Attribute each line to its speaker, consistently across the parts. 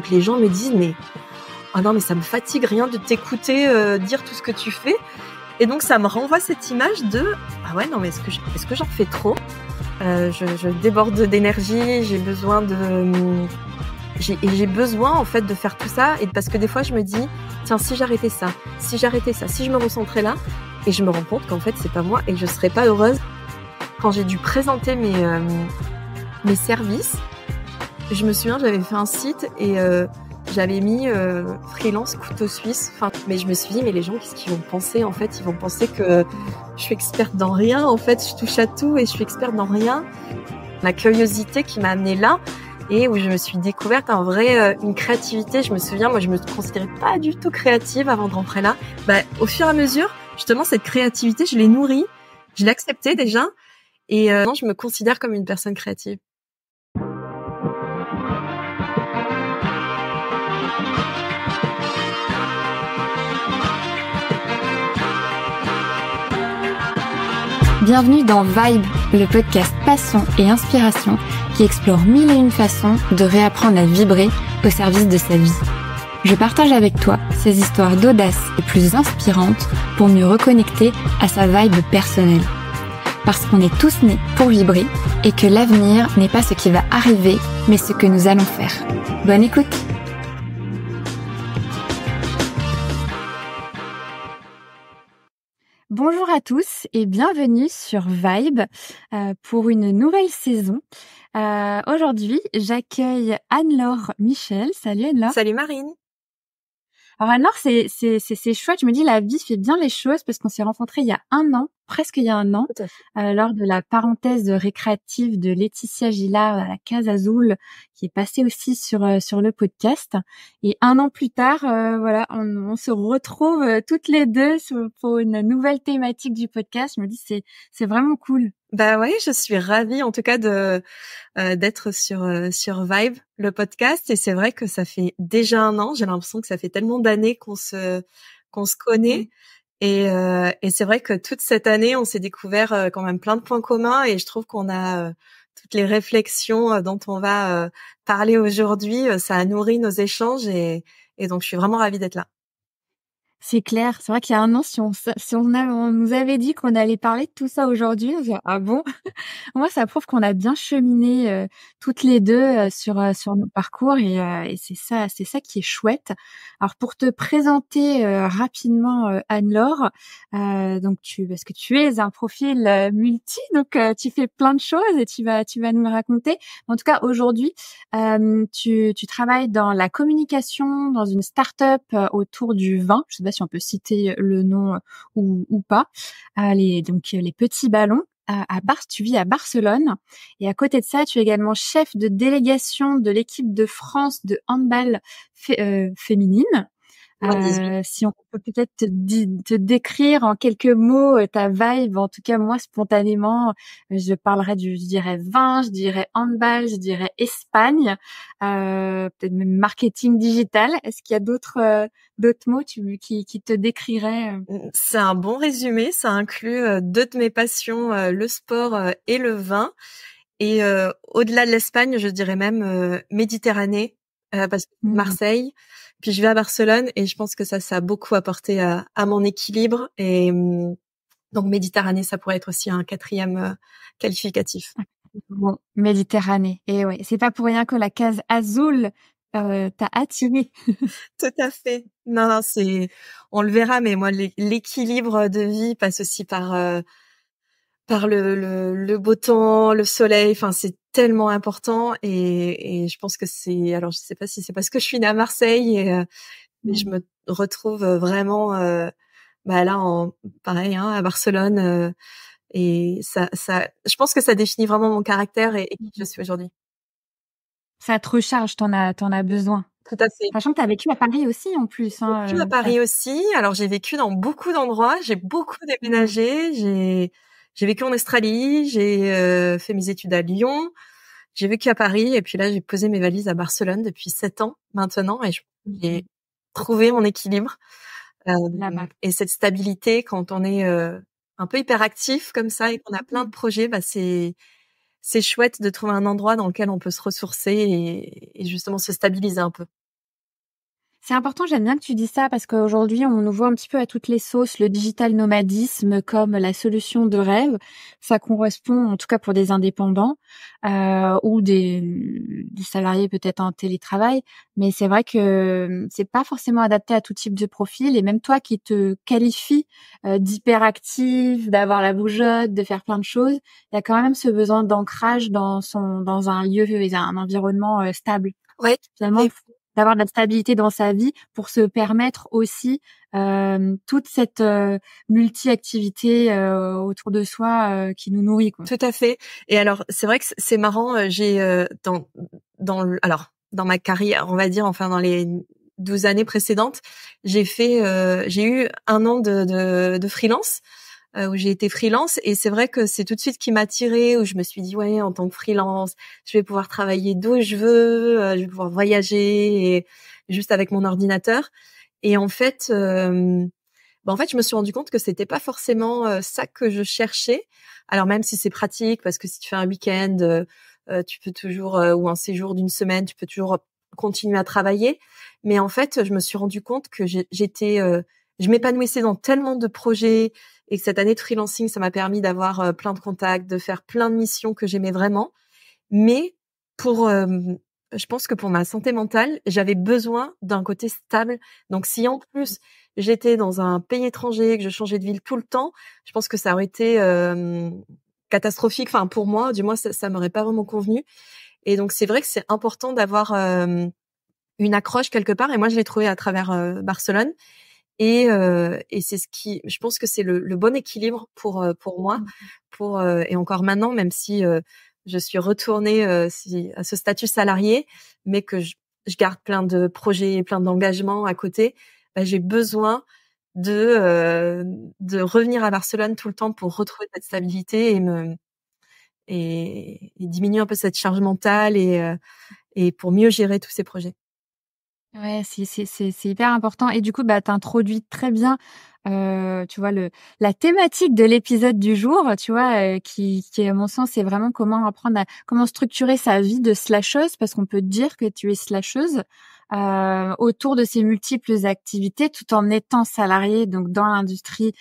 Speaker 1: que les gens me disent mais oh non mais ça me fatigue rien de t'écouter euh, dire tout ce que tu fais. Et donc ça me renvoie cette image de ah ouais non mais est-ce que est-ce que j'en fais trop euh, je, déborde d'énergie, j'ai besoin de j'ai, j'ai besoin en fait de faire tout ça et parce que des fois je me dis tiens si j'arrêtais ça, si j'arrêtais ça, si je me recentrais là et je me rends compte qu'en fait c'est pas moi et je serais pas heureuse quand j'ai dû présenter mes euh, services je me souviens, j'avais fait un site et euh, j'avais mis euh, freelance couteau suisse. Enfin, mais je me suis dit, mais les gens, qu'est-ce qu'ils vont penser En fait, ils vont penser que je suis experte dans rien. En fait, je touche à tout et je suis experte dans rien. La curiosité qui m'a amenée là et où je me suis découverte en vrai euh, une créativité. Je me souviens, moi, je me considérais pas du tout créative avant de rentrer là. Bah, au fur et à mesure, justement, cette créativité, je l'ai nourrie, je l'acceptais déjà, et euh, je me considère comme une personne créative.
Speaker 2: Bienvenue dans Vibe, le podcast passion et inspiration qui explore mille et une façons de réapprendre à vibrer au service de sa vie. Je partage avec toi ces histoires d'audace et plus inspirantes pour mieux reconnecter à sa vibe personnelle. Parce qu'on est tous nés pour vibrer et que l'avenir n'est pas ce qui va arriver, mais ce que nous allons faire. Bonne écoute Bonjour à tous et bienvenue sur Vibe euh, pour une nouvelle saison. Euh, aujourd'hui, j'accueille Anne-Laure Michel. Salut Anne-Laure. Salut Marine. Alors Anne-Laure, c'est chouette. Je me dis, la vie fait bien les choses parce qu'on s'est rencontrés il y a un an presque il y a un an, euh, lors de la parenthèse récréative de Laetitia Gila à la Casa Azul, qui est passée aussi sur euh, sur le podcast. Et un an plus tard, euh, voilà, on, se retrouve euh, toutes les deux pour une nouvelle thématique du
Speaker 1: podcast. Je me dis c'est c'est vraiment cool. Bah ouais, je suis ravie en tout cas de d'être sur euh, sur Vibe le podcast et c'est vrai que ça fait déjà un an. J'ai l'impression que ça fait tellement d'années qu'on se qu'on se connaît euh, et, c'est vrai que toute cette année, on s'est découvert euh, quand même plein de points communs et je trouve qu'on a euh, toutes les réflexions dont on va parler aujourd'hui, ça a nourri nos échanges et donc je suis vraiment ravie d'être là.
Speaker 2: C'est clair. C'est vrai qu'il y a un an, si on, on, nous avait dit qu'on allait parler de tout ça aujourd'hui, on dit, ah bon Moi, ça prouve qu'on a bien cheminé euh, toutes les deux euh, sur euh, sur nos parcours et, c'est ça, c'est ça qui est chouette. Alors pour te présenter rapidement, Anne-Laure, donc tu parce que tu es un profil multi, donc tu fais plein de choses et tu vas tu vas nous raconter. En tout cas, aujourd'hui, tu tu travailles dans la communication dans une start-up autour du vin si on peut citer le nom euh, ou, ou pas. Euh, les, donc euh, les petits ballons à, Bar tu vis à Barcelone et à côté de ça, tu es également chef de délégation de l'équipe de France de handball féminine. Euh, si on peut peut-être te, décrire en quelques mots euh, ta vibe, en tout cas moi spontanément, euh, je parlerais du, je dirais vin, je dirais handball, je dirais Espagne, euh, peut-être même marketing digital. Est-ce qu'il y a d'autres d'autres mots qui, qui te décriraient mmh,
Speaker 1: C'est un bon résumé, ça inclut deux de mes passions, le sport et le vin. Et au-delà de l'Espagne, je dirais même Méditerranée, euh, parce que mmh. Marseille. Puis je vais à Barcelone et je pense que ça, ça a beaucoup apporté à, à mon équilibre. Et mmh, donc Méditerranée, ça pourrait être aussi un quatrième euh, qualificatif. Mmh. Méditerranée.
Speaker 2: Et eh ouais, c'est pas pour rien que la case azul euh, t'as attiré.
Speaker 1: Tout à fait. Non, non, c'est, on le verra, mais moi, l'équilibre de vie passe aussi par euh, par le, le, le, beau temps, le soleil. Enfin, c'est tellement important et, et, je pense que c'est. Alors, je sais pas si c'est parce que je suis née à Marseille, et, euh, mais je mmh. me retrouve euh, vraiment euh, bah là, en, pareil, hein, à Barcelone. et ça, ça, je pense que ça définit vraiment mon caractère et, qui je mmh. suis aujourd'hui. Ça te recharge, t'en as, t'en as besoin. Tout à fait. Sachant que tu vécu à Paris aussi
Speaker 2: en plus. Hein, vécu à Paris
Speaker 1: aussi. Alors j'ai vécu dans beaucoup d'endroits, j'ai beaucoup mmh. déménagé, j'ai j'ai vécu en Australie, j'ai euh, fait mes études à Lyon, j'ai vécu à Paris et puis là j'ai posé mes valises à Barcelone depuis sept ans maintenant et mmh j'ai trouvé mon équilibre et cette stabilité quand on est un peu hyperactif comme ça et qu'on a plein mmh de projets, bah c'est c'est chouette de trouver un endroit dans lequel on peut se ressourcer et justement se stabiliser un peu. C'est important,
Speaker 2: j'aime bien que tu dis ça parce qu'aujourd'hui, on nous voit un petit peu à toutes les sauces le digital nomadisme comme la solution de rêve. Ça correspond, en tout cas pour des indépendants euh, ou des, des salariés peut-être en télétravail, mais c'est vrai que euh, c'est pas forcément adapté à tout type de profil. Et même toi qui te qualifies euh, d'hyperactive, d'avoir la bougeotte, de faire plein de choses, il y a quand même ce besoin d'ancrage dans son dans un lieu et un environnement euh, stable. Ouais, finalement, d'avoir de la stabilité dans sa vie pour se permettre aussi euh, toute cette euh, multi-activité
Speaker 1: euh, autour de soi qui nous nourrit. Tout à fait. Et alors, c'est vrai que c'est marrant. J'ai dans dans alors dans ma carrière, on va dire, enfin dans les 12 années précédentes, j'ai fait j'ai eu un an de, de, de freelance. Euh, où j'ai été freelance et c'est vrai que c'est tout de suite qui m'a attirée où je me suis dit ouais en tant que freelance je vais pouvoir travailler d'où je veux euh, je vais pouvoir voyager et juste avec mon ordinateur et en fait euh, bah, en fait je me suis rendu compte que c'était pas forcément ça que je cherchais alors même si c'est pratique parce que si tu fais un week-end tu peux toujours ou un séjour d'une semaine tu peux toujours continuer à travailler mais en fait je me suis rendu compte que j'étais je m'épanouissais dans tellement de projets et cette année de freelancing, ça m'a permis d'avoir euh, plein de contacts, de faire plein de missions que j'aimais vraiment. Mais pour, euh, je pense que pour ma santé mentale, j'avais besoin d'un côté stable. Donc si en plus j'étais dans un pays étranger, que je changeais de ville tout le temps, je pense que ça aurait été euh, catastrophique. Enfin pour moi, du moins ça, ça m'aurait pas vraiment convenu. Et donc c'est vrai que c'est important d'avoir une accroche quelque part. Et moi je l'ai trouvé à travers Barcelone. Euh, et, c'est ce qui, je pense que c'est le, bon équilibre pour euh, pour moi, mmh. pour euh, et encore maintenant, même si je suis retournée à ce statut salarié, mais que je, garde plein de projets et plein d'engagements à côté, bah, j'ai besoin de de revenir à Barcelone tout le temps pour retrouver cette stabilité et me diminuer un peu cette charge mentale et et pour mieux gérer tous ces projets. Ouais, c'est, c'est, c'est, c'est
Speaker 2: hyper important. Et du coup, bah, t'introduis très bien, tu vois, le, la thématique de l'épisode du jour, tu vois, qui, qui, à mon sens, c'est vraiment comment apprendre à, comment structurer sa vie de slasheuse, parce qu'on peut dire que tu es slasheuse, euh, autour de ces multiples activités, tout en étant salarié, donc dans l'industrie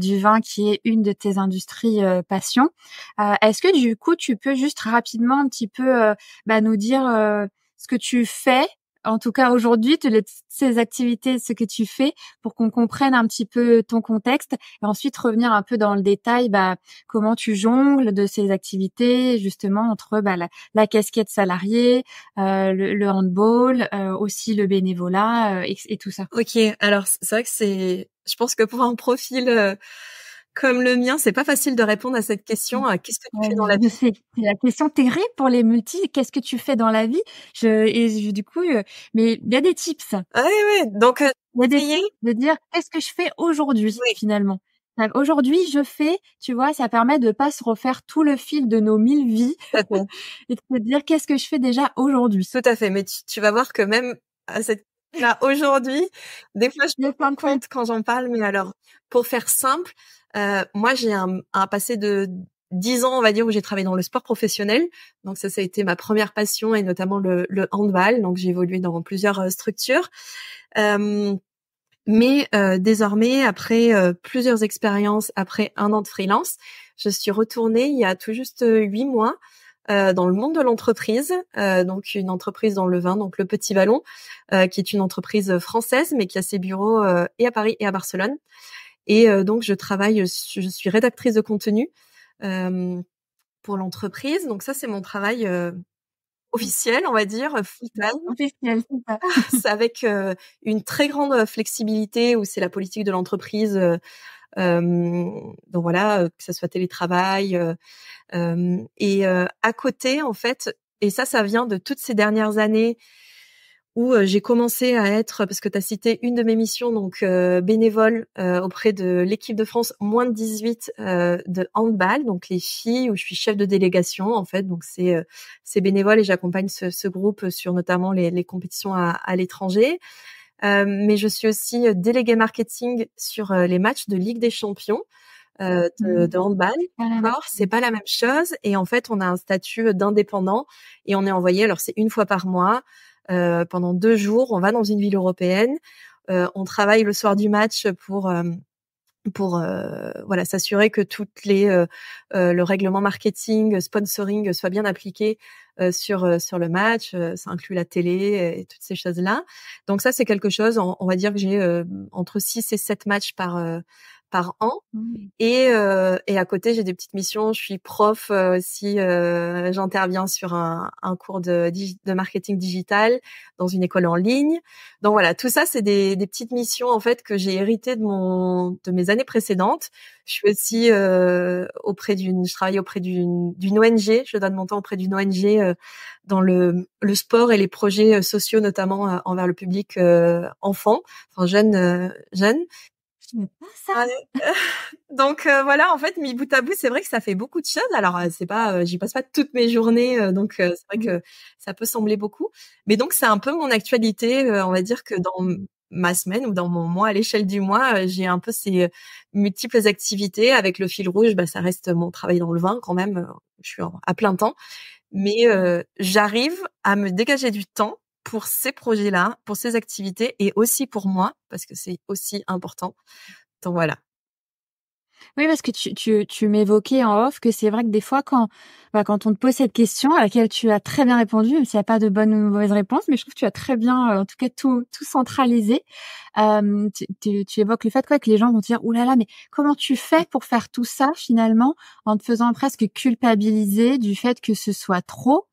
Speaker 2: du vin, qui est une de tes industries passion. est-ce que, du coup, tu peux juste rapidement un petit peu, bah, nous dire, ce que tu fais en tout cas aujourd'hui, toutes ces activités, ce que tu fais, pour qu'on comprenne un petit peu ton contexte, et ensuite revenir un peu dans le détail, bah, comment tu jongles de ces activités, justement entre bah, la, casquette salariée, euh, le, handball, euh, aussi le bénévolat euh, et, et, tout ça.
Speaker 1: Ok, alors c'est vrai que c'est, je pense que pour un profil euh, comme le mien, c'est pas facile de répondre à cette question. Hein. Qu'est-ce que tu fais dans la vie C'est
Speaker 2: la question terrible
Speaker 1: pour les multis.
Speaker 2: Qu'est-ce que tu fais dans la vie je, Et du coup, euh, mais il y a des tips. Oui, ah oui. Donc, euh, il y a des tips de dire qu'est-ce que je fais aujourd'hui finalement. Aujourd'hui, je fais, tu vois, ça permet de pas se refaire tout le fil de nos mille vies et de dire qu'est-ce
Speaker 1: que je fais déjà aujourd'hui. Tout à fait. Mais tu vas voir que même à cette aujourd'hui. Des fois, je me rends compte quand j'en parle, mais alors, pour faire simple, euh, moi, j'ai un, un passé de 10 ans, on va dire, où j'ai travaillé dans le sport professionnel. Donc ça, ça a été ma première passion et notamment le, le handball. Donc j'ai évolué dans plusieurs euh, structures. Euh, mais euh, désormais, après euh, plusieurs expériences, après un an de freelance, je suis retournée il y a tout juste euh, huit mois euh, dans le monde de l'entreprise, euh, donc une entreprise dans le vin, donc le Petit Vallon, euh, qui est une entreprise française, mais qui a ses bureaux et à Paris et à Barcelone. Et donc je travaille, je suis rédactrice de contenu pour l'entreprise. Donc ça, c'est mon travail officiel, on va dire, Officiel, c'est avec une très grande flexibilité où c'est la politique de l'entreprise donc voilà, que ce soit télétravail. et à côté, en fait, et ça, ça vient de toutes ces dernières années où j'ai commencé à être, parce que tu as cité une de mes missions, donc bénévole auprès de l'équipe de France moins de 18 euh, de handball, donc les filles, où je suis chef de délégation en fait, donc c'est c'est bénévole et j'accompagne ce, groupe sur notamment les, compétitions à, à l'étranger. Euh, mais je suis aussi euh, déléguée marketing sur euh, les matchs de Ligue des Champions. Euh, de, mmh handball. Ah d'accord c'est pas la même chose. Et en fait, on a un statut d'indépendant et on est envoyé. Alors c'est une fois par mois, euh, pendant deux jours, on va dans une ville européenne. Euh, on travaille le soir du match pour pour euh, voilà s'assurer que toutes les euh, euh, le règlement marketing sponsoring soit bien appliqué sur sur le match ça inclut la télé et toutes ces choses là donc ça c'est quelque chose on, on va dire que j'ai entre 6 et 7 matchs par par an. Et, euh, et à côté, j'ai des petites missions. Je suis prof euh, aussi. Euh, j'interviens sur un, cours de, marketing digital dans une école en ligne. Donc voilà, tout ça, c'est des, petites missions en fait que j'ai héritées de mon de mes années précédentes. Je suis aussi auprès d'une, je travaille auprès d'une ONG. Je donne mon temps auprès d'une ONG dans le le sport et les projets sociaux, notamment envers le public enfant, enfin jeune jeune, ah, donc voilà, en fait, mis bout à bout, c'est vrai que ça fait beaucoup de choses. Alors c'est pas, j'y passe pas toutes mes journées, donc c'est vrai que ça peut sembler beaucoup, mais donc c'est un peu mon actualité. on va dire que dans ma semaine ou dans mon mois à l'échelle du mois, j'ai un peu ces multiples activités. Avec le fil rouge, bah, ça reste mon travail dans le vin quand même. Je suis à plein temps, mais j'arrive à me dégager du temps pour ces projets-là, pour ces activités et aussi pour moi, parce que c'est aussi important. Donc voilà, oui, parce que tu, tu,
Speaker 2: tu m'évoquais en off que c'est vrai que des fois, quand, bah, quand on te pose cette question à laquelle tu as très bien répondu, même s'il n'y a pas de bonne ou mauvaise réponse, mais je trouve que tu as très bien, euh, en tout cas, tout, tout centralisé. tu, tu, évoques le fait quoi, que les gens vont te dire, oulala, là là, mais comment tu fais pour faire tout ça finalement en te faisant presque culpabiliser du fait que ce soit trop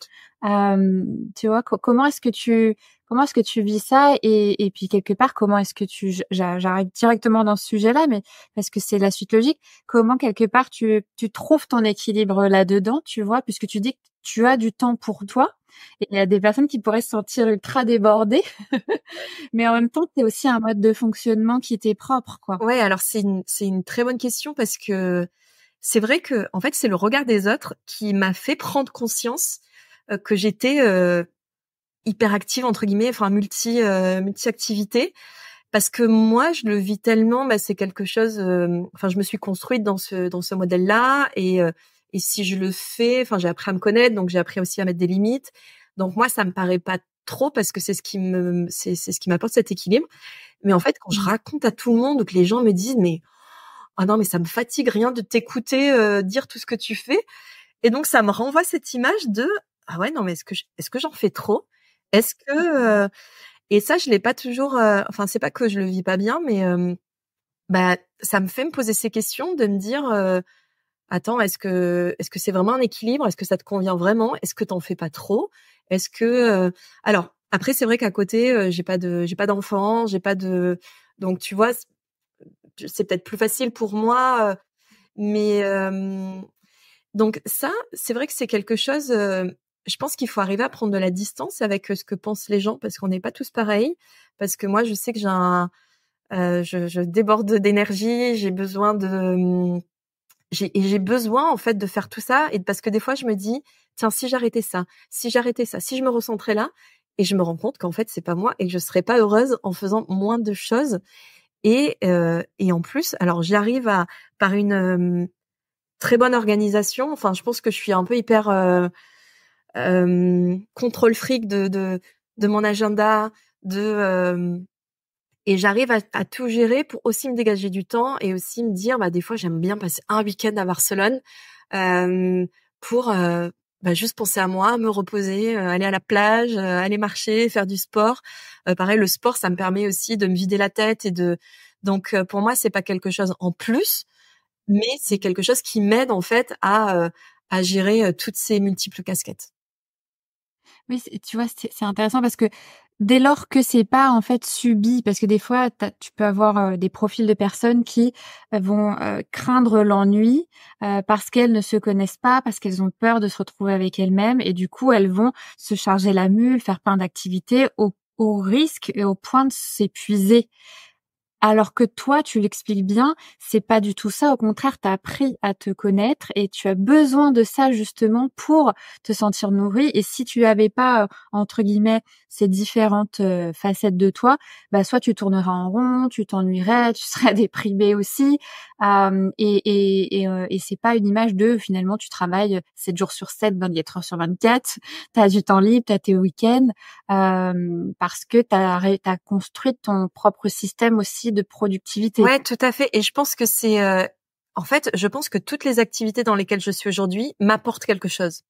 Speaker 2: euh, Tu vois, comment est-ce que tu Comment est-ce que tu vis ça et, et puis quelque part, comment est-ce que tu, j'arrive directement dans ce sujet-là, mais parce que c'est la suite logique, comment quelque part tu, tu trouves ton équilibre là-dedans, tu vois, puisque tu dis que tu as du temps pour toi. Et il y a des personnes qui pourraient se sentir ultra débordées, mais en même temps, c'est aussi un
Speaker 1: mode de fonctionnement qui était propre, quoi. Ouais, alors c'est une, c'est une très bonne question parce que c'est vrai que, en fait, c'est le regard des autres qui m'a fait prendre conscience euh, que j'étais euh, hyperactive, entre guillemets, enfin multi euh, multi activité parce que moi je le vis tellement bah, c'est quelque chose euh, enfin je me suis construite dans ce dans ce modèle là et euh, et si je le fais enfin j'ai appris à me connaître donc j'ai appris aussi à mettre des limites donc moi ça me paraît pas trop parce que c'est ce qui me c'est c'est ce qui m'apporte cet équilibre mais en fait quand je mmh. raconte à tout le monde que les gens me disent mais ah non mais ça me fatigue rien de t'écouter dire tout ce que tu fais et donc ça me renvoie cette image de ah ouais non mais est-ce que est-ce que j'en fais trop est-ce que et ça je l'ai pas toujours enfin c'est pas que je le vis pas bien mais bah ça me fait me poser ces questions de me dire attends, est-ce que est-ce que c'est vraiment un équilibre Est-ce que ça te convient vraiment Est-ce que t'en fais pas trop Est-ce que alors après c'est vrai qu'à côté j'ai pas de j'ai pas d'enfant, j'ai pas de donc tu vois c'est peut-être plus facile pour moi, mais donc ça c'est vrai que c'est quelque chose je pense qu'il faut arriver à prendre de la distance avec euh, ce que pensent les gens parce qu'on n'est pas tous pareils. Parce que moi, je sais que j'ai un, euh, je, déborde d'énergie, j'ai besoin de, hum, j'ai besoin en fait de faire tout ça et parce que des fois, je me dis, tiens, si j'arrêtais ça, si j'arrêtais ça, si je me recentrais là, et je me rends compte qu'en fait, c'est pas moi et que je serais pas heureuse en faisant moins de choses. Et euh, et en plus, alors j'arrive à par une hum, très bonne organisation. Enfin, je pense que je suis un peu hyper euh, contrôle fric de, de, de mon agenda, de euh, et j'arrive à, tout gérer pour aussi me dégager du temps et aussi me dire bah des fois j'aime bien passer un week-end à Barcelone euh, pour euh, bah, juste penser à moi, me reposer, aller à la plage, aller marcher, faire du sport. pareil, le sport, ça me permet aussi de me vider la tête et de donc pour moi c'est pas quelque chose en plus, mais c'est quelque chose qui m'aide en fait à à gérer toutes ces multiples casquettes.
Speaker 2: Oui, tu vois, c'est intéressant parce que dès lors que c'est pas en fait subi, parce que des fois tu peux avoir euh, des profils de personnes qui euh, vont euh, craindre l'ennui parce qu'elles ne se connaissent pas, parce qu'elles ont peur de se retrouver avec elles-mêmes et du coup elles vont se charger la mule, faire plein d'activités au, au risque et au point de s'épuiser. Alors que toi, tu l'expliques bien, c'est pas du tout ça. Au contraire, tu as appris à te connaître et tu as besoin de ça justement pour te sentir nourri. Et si tu avais pas, euh, entre guillemets, ces différentes euh, facettes de toi, bah soit tu tourneras en rond, tu t'ennuierais, tu serais déprimé aussi, euh, et et, euh, et, c'est pas une image de finalement tu travailles 7 jours sur 7, 24 heures sur 24, t'as du temps libre, t'as tes week-ends, parce que t'as as construit ton propre
Speaker 1: système aussi de productivité. Ouais, tout à fait. Et je pense que c'est euh, en fait, je pense que toutes les activités dans lesquelles je suis aujourd'hui m'apportent quelque chose.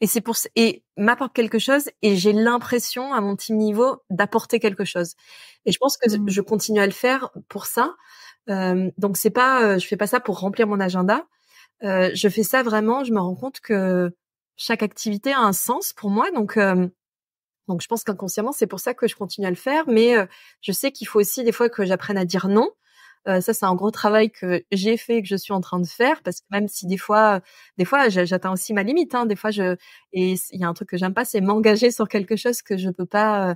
Speaker 1: Et c'est pour et m'apporte quelque chose et j'ai l'impression à mon petit niveau d'apporter quelque chose. Et je pense que mmh. je continue à le faire pour ça. donc c'est pas, euh, je fais pas ça pour remplir mon agenda. Euh, je fais ça vraiment. Je me rends compte que chaque activité a un sens pour moi. Donc donc je pense qu'inconsciemment c'est pour ça que je continue à le faire. Mais euh, je sais qu'il faut aussi des fois que j'apprenne à dire non euh, ça, c'est un gros travail que j'ai fait et que je suis en train de faire parce que même si des fois, des fois, j'atteins aussi ma limite. Hein. des fois, je et il y a un truc que j'aime pas, c'est m'engager sur quelque chose que je peux pas, euh,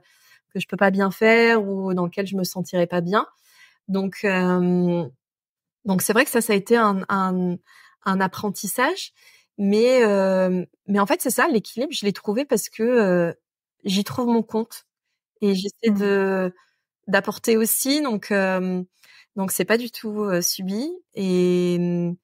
Speaker 1: que je peux pas bien faire ou dans lequel je me sentirais pas bien. Donc, donc c'est vrai que ça, ça a été un, un, apprentissage. Mais, mais en fait, c'est ça, l'équilibre, je l'ai trouvé parce que j'y trouve mon compte. Et j'essaie mmh. de d'apporter aussi. Donc, donc c'est pas du tout subi et mmh,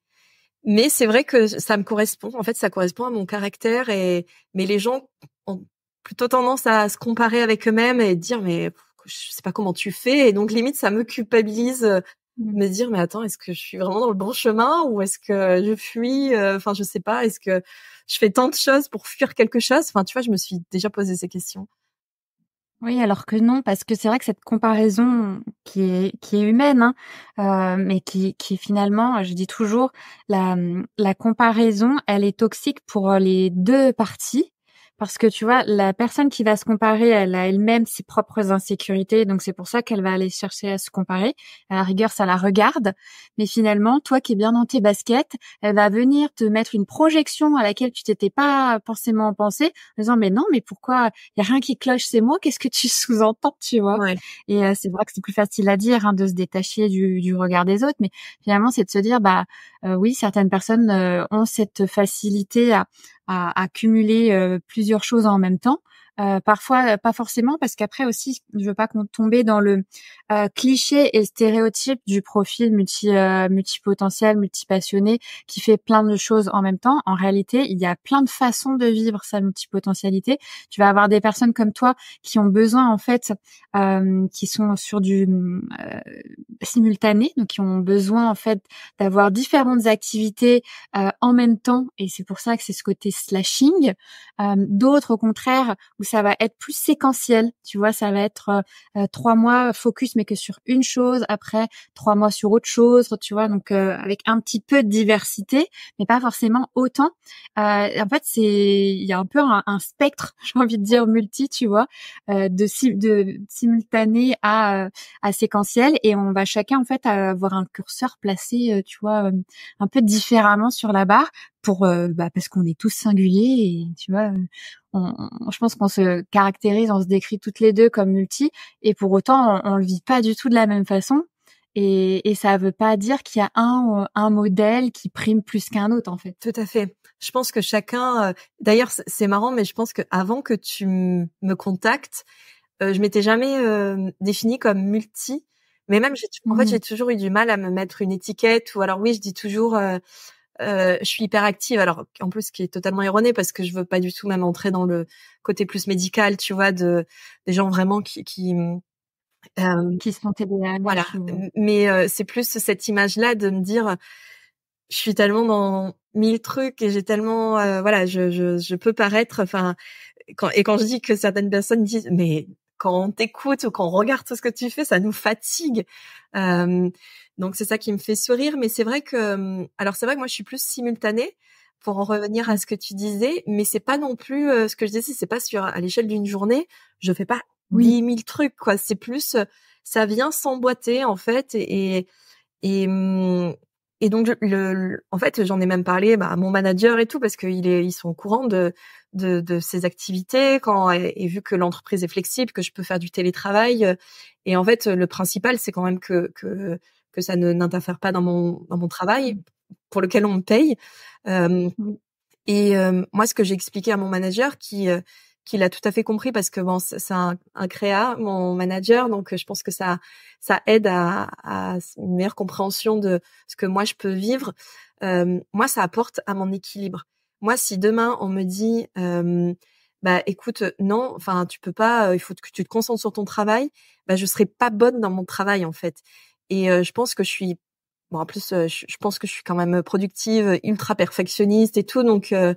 Speaker 1: mais c'est vrai que ça me correspond. En fait, ça correspond à mon caractère et mais les gens ont plutôt tendance à se comparer avec eux-mêmes et dire mais je sais pas comment tu fais et donc limite ça me culpabilise de mmh. me dire mais attends est-ce que je suis vraiment dans le bon chemin ou est-ce que je fuis enfin je sais pas est-ce que je fais tant de choses pour fuir quelque chose enfin tu vois je me suis déjà posé ces questions
Speaker 2: oui, alors que non, parce que c'est vrai que cette comparaison qui est, qui est humaine, hein, euh, mais qui, qui finalement, je dis toujours, la, la comparaison, elle est toxique pour euh, les deux parties parce que tu vois, la personne qui va se comparer, elle a elle-même ses propres insécurités, donc c'est pour ça qu'elle va aller chercher à se comparer. À la rigueur, ça la regarde, mais finalement, toi qui es bien dans tes baskets, elle va venir te mettre une projection à laquelle tu t'étais pas forcément pensé, en disant mais non, mais pourquoi il y a rien qui cloche, c'est moi, qu'est-ce que tu sous-entends, tu vois Et euh, c'est vrai que c'est plus facile à dire hein, de se détacher du, du regard des autres, mais finalement, c'est de se dire bah euh, oui, certaines personnes euh, ont cette facilité à, à cumuler euh, plusieurs choses en même temps. Euh, parfois, euh, pas forcément, parce qu'après aussi, je veux pas qu'on tombe dans le euh, cliché et stéréotype du profil multi euh, multipotentiel, multipassionné, qui fait plein de choses en même temps. En réalité, il y a plein de façons de vivre sa multipotentialité. Tu vas avoir des personnes comme toi qui ont besoin, en fait, qui sont sur du simultané, donc qui ont besoin, en fait, d'avoir différentes activités en même temps. Et c'est pour ça que c'est ce côté slashing. D'autres, au contraire, ça va être plus séquentiel. Tu vois, ça va être euh, euh, trois mois focus, mais que sur une chose. Après, trois mois sur autre chose. Tu vois, donc euh, avec un petit peu de diversité, mais pas forcément autant. Euh, en fait, c'est il y a un peu un, spectre, j'ai envie de dire multi, tu vois, de, de simultané à séquentiel, et on va chacun en fait avoir un curseur placé, tu vois, un peu différemment sur la barre pour euh, bah, parce qu'on est tous singuliers et tu vois je pense qu'on se caractérise on se décrit toutes les deux comme multi et pour autant on, ne le vit pas du tout de la même façon et, et ça veut pas dire qu'il y a un un modèle qui prime plus
Speaker 1: qu'un autre en fait tout à fait je pense que chacun euh, d'ailleurs c'est marrant mais je pense que avant que tu me contactes euh, je m'étais jamais définie comme multi mais même en fait mmh. j'ai toujours eu du mal à me mettre une étiquette ou alors oui je dis toujours euh, je suis hyper active. Alors en plus, ce qui est totalement erroné parce que je veux pas du tout même entrer dans le côté plus médical, tu vois, de des gens vraiment qui qui euh, qui sont TDA. Euh, voilà. Mais euh, c'est plus cette image-là de me dire, je suis tellement dans mille trucs et j'ai tellement, euh, voilà, je, je, peux paraître, enfin, quand, et quand je dis que certaines personnes disent, mais quand on t'écoute ou quand on regarde tout ce que tu fais, ça nous fatigue. Euh, donc c'est ça qui me fait sourire, mais c'est vrai que, alors c'est vrai que moi je suis plus simultanée pour en revenir à ce que tu disais, mais c'est pas non plus ce que je disais, c'est pas sur à l'échelle d'une journée, je fais pas huit mille trucs quoi. C'est plus, ça vient s'emboîter en fait et et, et mmh, donc le, en fait j'en ai même parlé bah, à mon manager et tout parce qu'ils ils sont au courant de de, de ces activités quand et, et vu que l'entreprise est flexible que je peux faire du télétravail et en fait le principal c'est quand même que que que ça ne n'interfère pas dans mon dans mon travail mmh. pour lequel on me paye. Mmh. et moi, ce que j'ai expliqué à mon manager, qui euh, qui l'a tout à fait compris parce que c'est un, créa, mon manager, donc euh, je pense que ça ça aide à, une meilleure compréhension de ce que moi je peux vivre. moi, ça apporte à mon équilibre. Moi, si demain on me dit bah écoute non enfin tu peux pas euh, il faut que tu te concentres sur ton travail bah je serai pas bonne dans mon travail en fait et je pense que je suis bon en plus je, pense que je suis quand même productive, ultra perfectionniste et tout donc euh,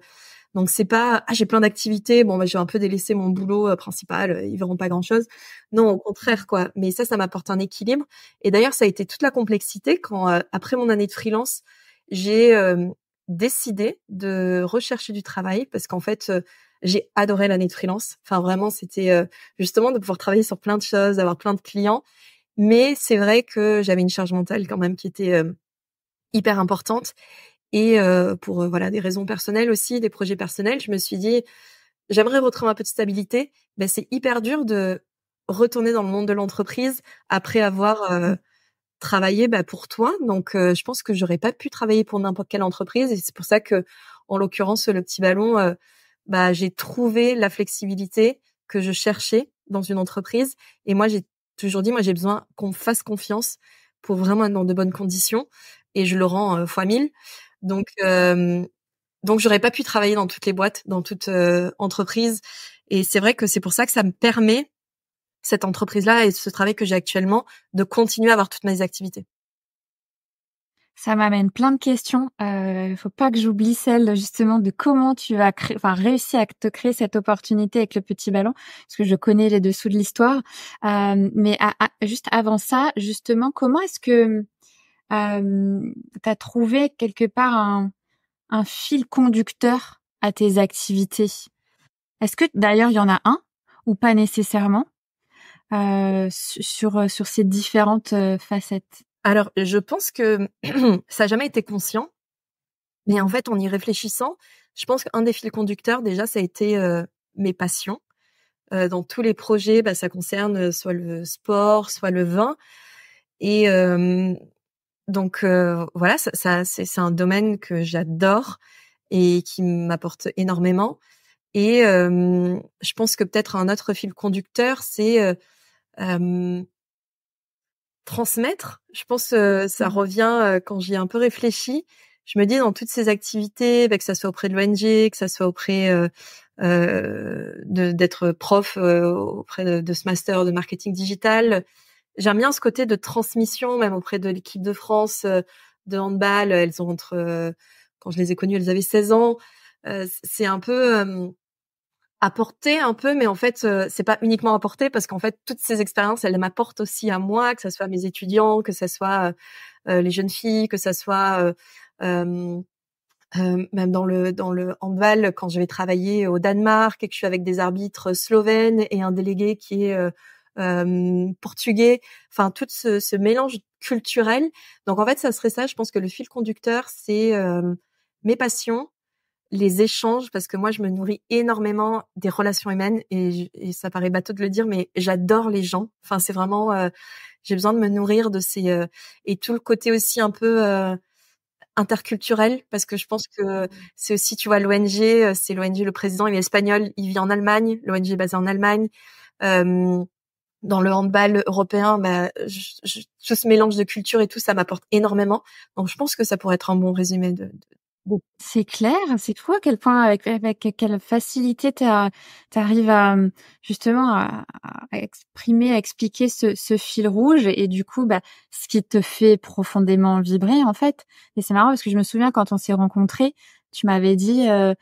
Speaker 1: donc c'est pas ah j'ai plein d'activités, bon bah j'ai un peu délaissé mon boulot principal, ils verront pas grand-chose. Non, au contraire quoi, mais ça ça m'apporte un équilibre et d'ailleurs ça a été toute la complexité quand après mon année de freelance, j'ai décidé de rechercher du travail parce qu'en fait j'ai adoré l'année de freelance. Enfin vraiment, c'était justement de pouvoir travailler sur plein de choses, d'avoir plein de clients mais c'est vrai que j'avais une charge mentale quand même qui était hyper importante. Et pour voilà des raisons personnelles aussi, des projets personnels, je me suis dit j'aimerais retrouver un peu de stabilité. Ben, c'est hyper dur de retourner dans le monde de l'entreprise après avoir travaillé ben pour toi. Donc, je pense que j'aurais pas pu travailler pour n'importe quelle entreprise. Et c'est pour ça que, en l'occurrence, le petit ballon, bah, j'ai trouvé la flexibilité que je cherchais dans une entreprise. Et moi, j'ai toujours dit, moi, j'ai besoin qu'on fasse confiance pour vraiment être dans de bonnes conditions. Et je le rends euh, fois mille. Donc, donc, j'aurais pas pu travailler dans toutes les boîtes, dans toute euh, entreprise. Et c'est vrai que c'est pour ça que ça me permet cette entreprise-là et ce travail que j'ai actuellement de continuer à avoir toutes mes activités. Ça m'amène plein de questions. Il euh, ne faut
Speaker 2: pas que j'oublie celle justement de comment tu vas enfin réussi à te créer cette opportunité avec le petit ballon, parce que je connais les dessous de l'histoire. Euh, mais juste avant ça, justement, comment est-ce que euh, tu as trouvé quelque part un, fil conducteur à tes activités Est-ce que d'ailleurs il y en a un ou pas nécessairement sur sur ces différentes
Speaker 1: facettes alors, je pense que ça n'a jamais été conscient, mais en fait, en y réfléchissant, je pense qu'un des fils conducteurs, déjà, ça a été euh, mes passions. Euh, dans tous les projets, bah, ça concerne euh, soit le sport, soit le vin. Et donc, voilà, ça, ça c'est un domaine que j'adore et qui m'apporte énormément. Et je pense que peut-être un autre fil conducteur, c'est transmettre. Je pense que euh, ça mmh. revient euh, quand j'y ai un peu réfléchi. Je me dis dans toutes ces activités, bah, que ça soit auprès de l'ONG, que ça soit auprès euh, euh d'être prof auprès de, ce master de marketing digital. J'aime bien ce côté de transmission, même auprès de l'équipe de France de handball. Elles ont entre, quand je les ai connues, elles avaient 16 ans. c'est un peu apporter un peu, mais en fait, euh, c'est pas uniquement apporter parce qu'en fait, toutes ces expériences, elles m'apportent aussi à moi, que ce soit mes étudiants, que ce soit euh, euh, les jeunes filles, que ce soit euh, même dans le dans le handball quand je vais travailler au Danemark et que je suis avec des arbitres slovènes et un délégué qui est portugais, enfin tout ce, ce, mélange culturel. Donc en fait, ça serait ça. Je pense que le fil conducteur, c'est mes passions, les échanges, parce que moi, je me nourris énormément des relations humaines, et, ça paraît bateau de le dire, mais j'adore les gens. Enfin, c'est vraiment, euh, j'ai besoin de me nourrir de ces euh, et tout le côté aussi un peu euh, interculturel, parce que je pense que c'est aussi, tu vois, l'ONG, c'est l'ONG, le président, il est espagnol, il vit en Allemagne, l'ONG est basée en Allemagne. dans le handball européen, bah, tout ce mélange de culture et tout, ça m'apporte énormément. Donc, je pense que ça pourrait être un bon résumé de c'est clair, c'est fou à quel point, avec, avec quelle facilité tu arrives à,
Speaker 2: mmh, justement à, exprimer, à expliquer ce, fil rouge et, du coup, bah, ce qui te fait profondément vibrer en fait. Et c'est marrant parce que je me souviens quand on s'est rencontrés, tu m'avais dit, euh,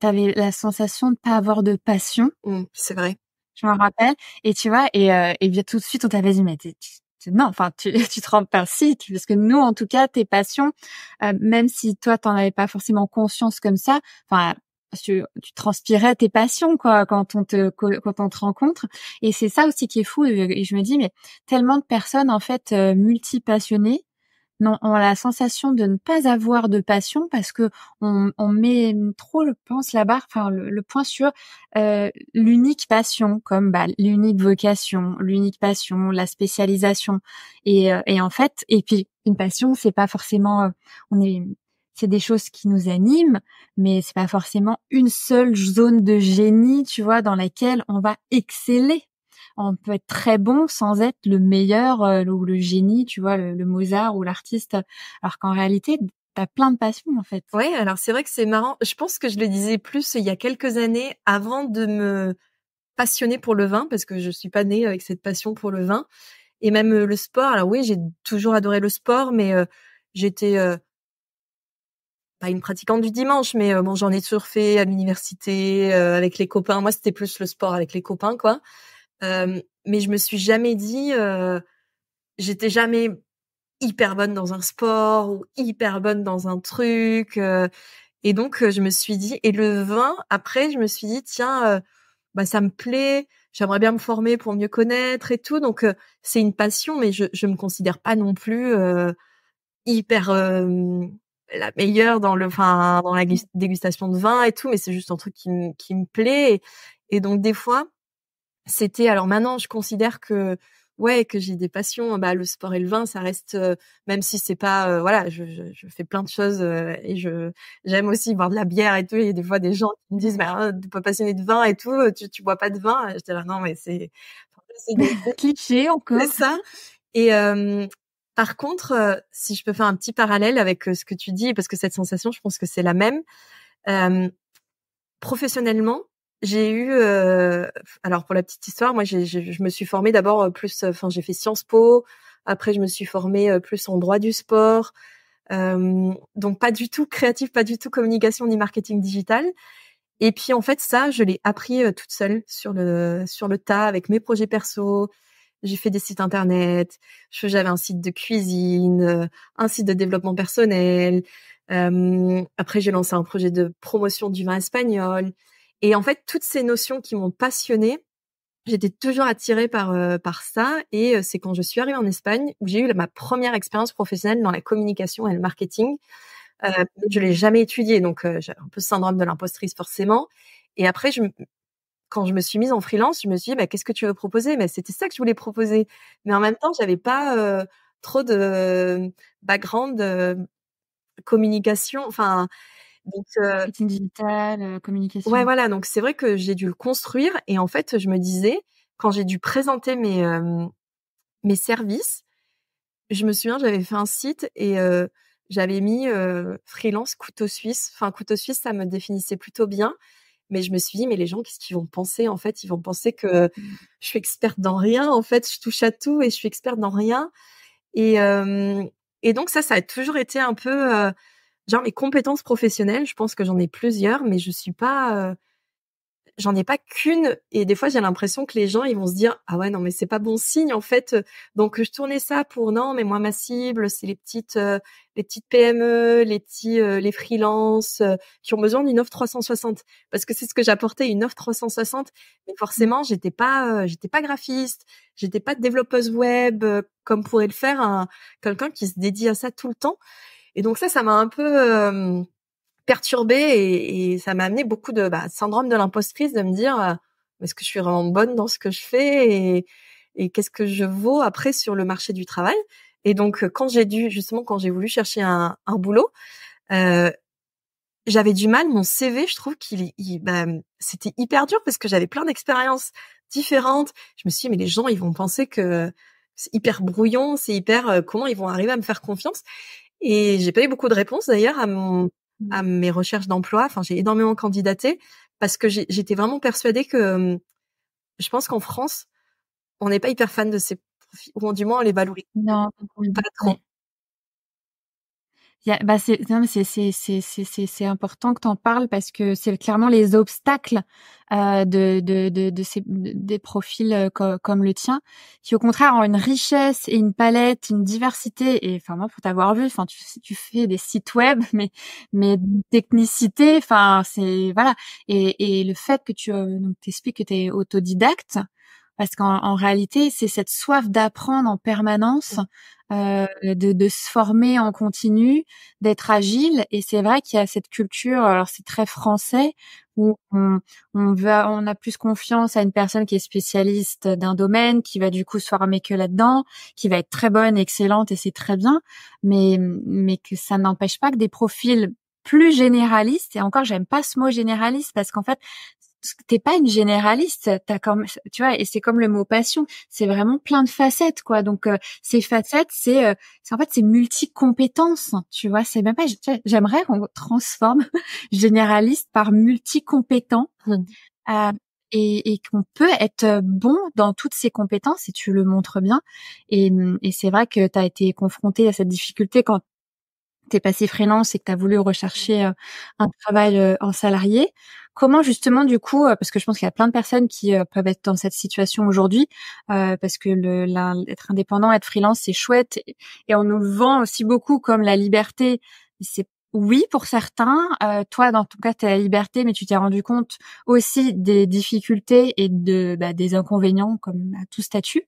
Speaker 2: tu avais la sensation de pas avoir de passion. Mmh, c'est vrai. Je m'en rappelle. Et tu vois, et, euh, bien tout de suite, on t'avait dit, non, enfin, tu, tu te rends pas si, que nous, en tout cas, tes passions, euh, même si toi, t'en avais pas forcément conscience comme ça, enfin, tu, tu, transpirais tes passions quoi quand on te quand on te rencontre et c'est ça aussi qui est fou et, je me dis mais tellement de personnes en fait euh, multipassionnées non, on a la sensation de ne pas avoir de passion parce que on, on met trop, je pense, la barre, enfin le, point sur euh, l'unique passion, comme bah, l'unique vocation, l'unique passion, la spécialisation. Et, euh, et en fait, et puis une passion, c'est pas forcément, euh, on est, c'est des choses qui nous animent, mais c'est pas forcément une seule zone de génie, tu vois, dans laquelle on va exceller on peut être très bon sans être le meilleur euh, ou le
Speaker 1: génie, tu vois, le, Mozart ou l'artiste. Alors qu'en réalité, t'as plein de passions en fait. Oui, alors c'est vrai que c'est marrant. Je pense que je le disais plus il y a quelques années avant de me passionner pour le vin parce que je suis pas née avec cette passion pour le vin et même euh, le sport. Alors oui, j'ai toujours adoré le sport, mais euh, j'étais pas une pratiquante du dimanche, mais bon, j'en ai surfé à l'université avec les copains. Moi, c'était plus le sport avec les copains, quoi mais je me suis jamais dit, euh, j'étais jamais hyper bonne dans un sport ou hyper bonne dans un truc. et donc, je me suis dit, et le vin, après, je me suis dit, tiens, bah, ça me plaît, j'aimerais bien me former pour mieux connaître et tout. Donc, c'est une passion, mais je, je me considère pas non plus hyper la meilleure dans le enfin dans la mmh. dégustation de vin et tout mais c'est juste un truc qui me qui me plaît et donc des fois c'était alors maintenant je considère que ouais que j'ai des passions bah le sport et le vin ça reste euh, même si c'est pas euh, voilà je, fais plein de choses euh, et je j'aime aussi boire de la bière et tout et des fois des gens qui me disent mais bah, t'es pas passionné de vin et tout tu tu bois pas de vin j'étais là non mais c'est c'est des clichés encore c'est ça et par contre si je peux faire un petit parallèle avec ce que tu dis parce que cette sensation je pense que c'est la même professionnellement j'ai eu, euh, alors pour la petite histoire, moi j'ai, je me suis formée d'abord euh, plus, euh, enfin j'ai fait Sciences Po, après je me suis formée euh, plus en droit du sport, euh, donc pas du tout créatif, pas du tout communication ni marketing digital. Et puis en fait ça, je l'ai appris toute seule sur le sur le tas avec mes projets perso. J'ai fait des sites internet, j'avais un site de cuisine, un site de développement personnel. Euh, après j'ai lancé un projet de promotion du vin espagnol. Et en fait, toutes ces notions qui m'ont passionnée, j'étais toujours attirée par euh, par ça. Et euh, c'est quand je suis arrivée en Espagne où j'ai eu ma première expérience professionnelle dans la communication et le marketing. Euh, je l'ai jamais étudié, donc euh, j'ai un peu le syndrome de l'impostrice forcément. Et après, je, quand je me suis mise en freelance, je me suis dit, bah, qu'est-ce que tu veux proposer Mais c'était ça que je voulais proposer. Mais en même temps, j'avais pas euh, trop de background de communication. Enfin,
Speaker 2: donc, euh, marketing digital, euh, communication. Ouais, voilà.
Speaker 1: Donc, c'est vrai que j'ai dû le construire. Et en fait, je me disais, quand j'ai dû présenter mes, euh, mes services, je me souviens, j'avais fait un site et j'avais mis freelance couteau suisse. Enfin, couteau suisse, ça me définissait plutôt bien. Mais je me suis dit, mais les gens, qu'est-ce qu'ils vont penser En fait, ils vont penser que mm. je suis experte dans rien. En fait, je touche à tout et je suis experte dans rien. Et, et donc ça, ça a toujours été un peu Genre mes compétences professionnelles, je pense que j'en ai plusieurs, mais je suis pas, euh, j'en ai pas qu'une. Et des fois, j'ai l'impression que les gens, ils vont se dire, ah ouais, non, mais c'est pas bon signe en fait. Euh, donc je tournais ça pour non, mais moi ma cible, c'est les petites, euh, les petites PME, les petits, les freelances qui ont besoin d'une offre 360 parce que c'est ce que j'apportais, une offre 360. Mais mmh. forcément, j'étais pas, j'étais pas graphiste, j'étais pas développeuse web comme pourrait le faire quelqu'un qui se dédie à ça tout le temps. Et donc ça, ça m'a un peu perturbée et, ça m'a amené beaucoup de bah, syndrome de l'impostrice, de me dire est-ce que je suis vraiment bonne dans ce que je fais et, qu'est-ce que je vaux après sur le marché du travail. Et donc quand j'ai dû justement quand j'ai voulu chercher un, boulot, j'avais du mal. Mon CV, je trouve qu'il bah, c'était hyper dur parce que j'avais plein d'expériences différentes. Je me suis dit, mais les gens ils vont penser que c'est hyper brouillon, c'est hyper comment ils vont arriver à me faire confiance. Et j'ai pas eu beaucoup de réponses d'ailleurs à mon mmh. à mes recherches d'emploi. Enfin, j'ai énormément candidaté parce que j'étais vraiment persuadée que hum, je pense qu'en France, on n'est pas hyper fan de ces profils, ou du moins on les valorise. Non, pas bah c'est
Speaker 2: c'est important que tu en parles parce que c'est clairement les obstacles euh, de, de, de, de, ces, des profils euh, comme le tien qui au contraire ont une richesse et une palette, une diversité et enfin moi pour t'avoir vu, enfin tu, tu fais des sites web mais mais technicité, enfin c'est voilà et, et le fait que tu euh, donc t'expliques que tu es autodidacte parce qu'en réalité, c'est cette soif d'apprendre en permanence euh, de, se former en continu, d'être agile. Et c'est vrai qu'il y a cette culture, alors c'est très français, où on, on, veut, on a plus confiance à une personne qui est spécialiste d'un domaine, qui va du coup se former que là-dedans, qui va être très bonne, excellente, et c'est très bien, mais, mais que ça n'empêche pas que des profils plus généralistes, et encore j'aime pas ce mot généraliste parce qu'en fait t'es pas une généraliste, t'as comme, tu vois, et c'est comme le mot passion, c'est vraiment plein de facettes, quoi. Donc euh, ces facettes, c'est, euh, en fait, c'est multi-compétences, tu vois. C'est même pas, j'aimerais qu'on transforme généraliste par multi-compétent. Mmh. Euh, et, qu'on peut être euh, bon dans toutes ces compétences et tu le montres bien. Et, mmh, et c'est vrai que tu as été confronté à cette difficulté quand t'es passé freelance et que tu as voulu rechercher un travail en salarié. Comment justement du coup, euh, parce que je pense qu'il y a plein de personnes qui euh, peuvent être dans cette situation aujourd'hui, euh, parce que le, indépendant, être freelance, c'est chouette, et, on nous le vend aussi beaucoup comme la liberté. C'est oui pour certains. toi, dans ton cas, tu la liberté, mais tu t'es rendu compte aussi des difficultés et de bah, des inconvénients comme à tout statut.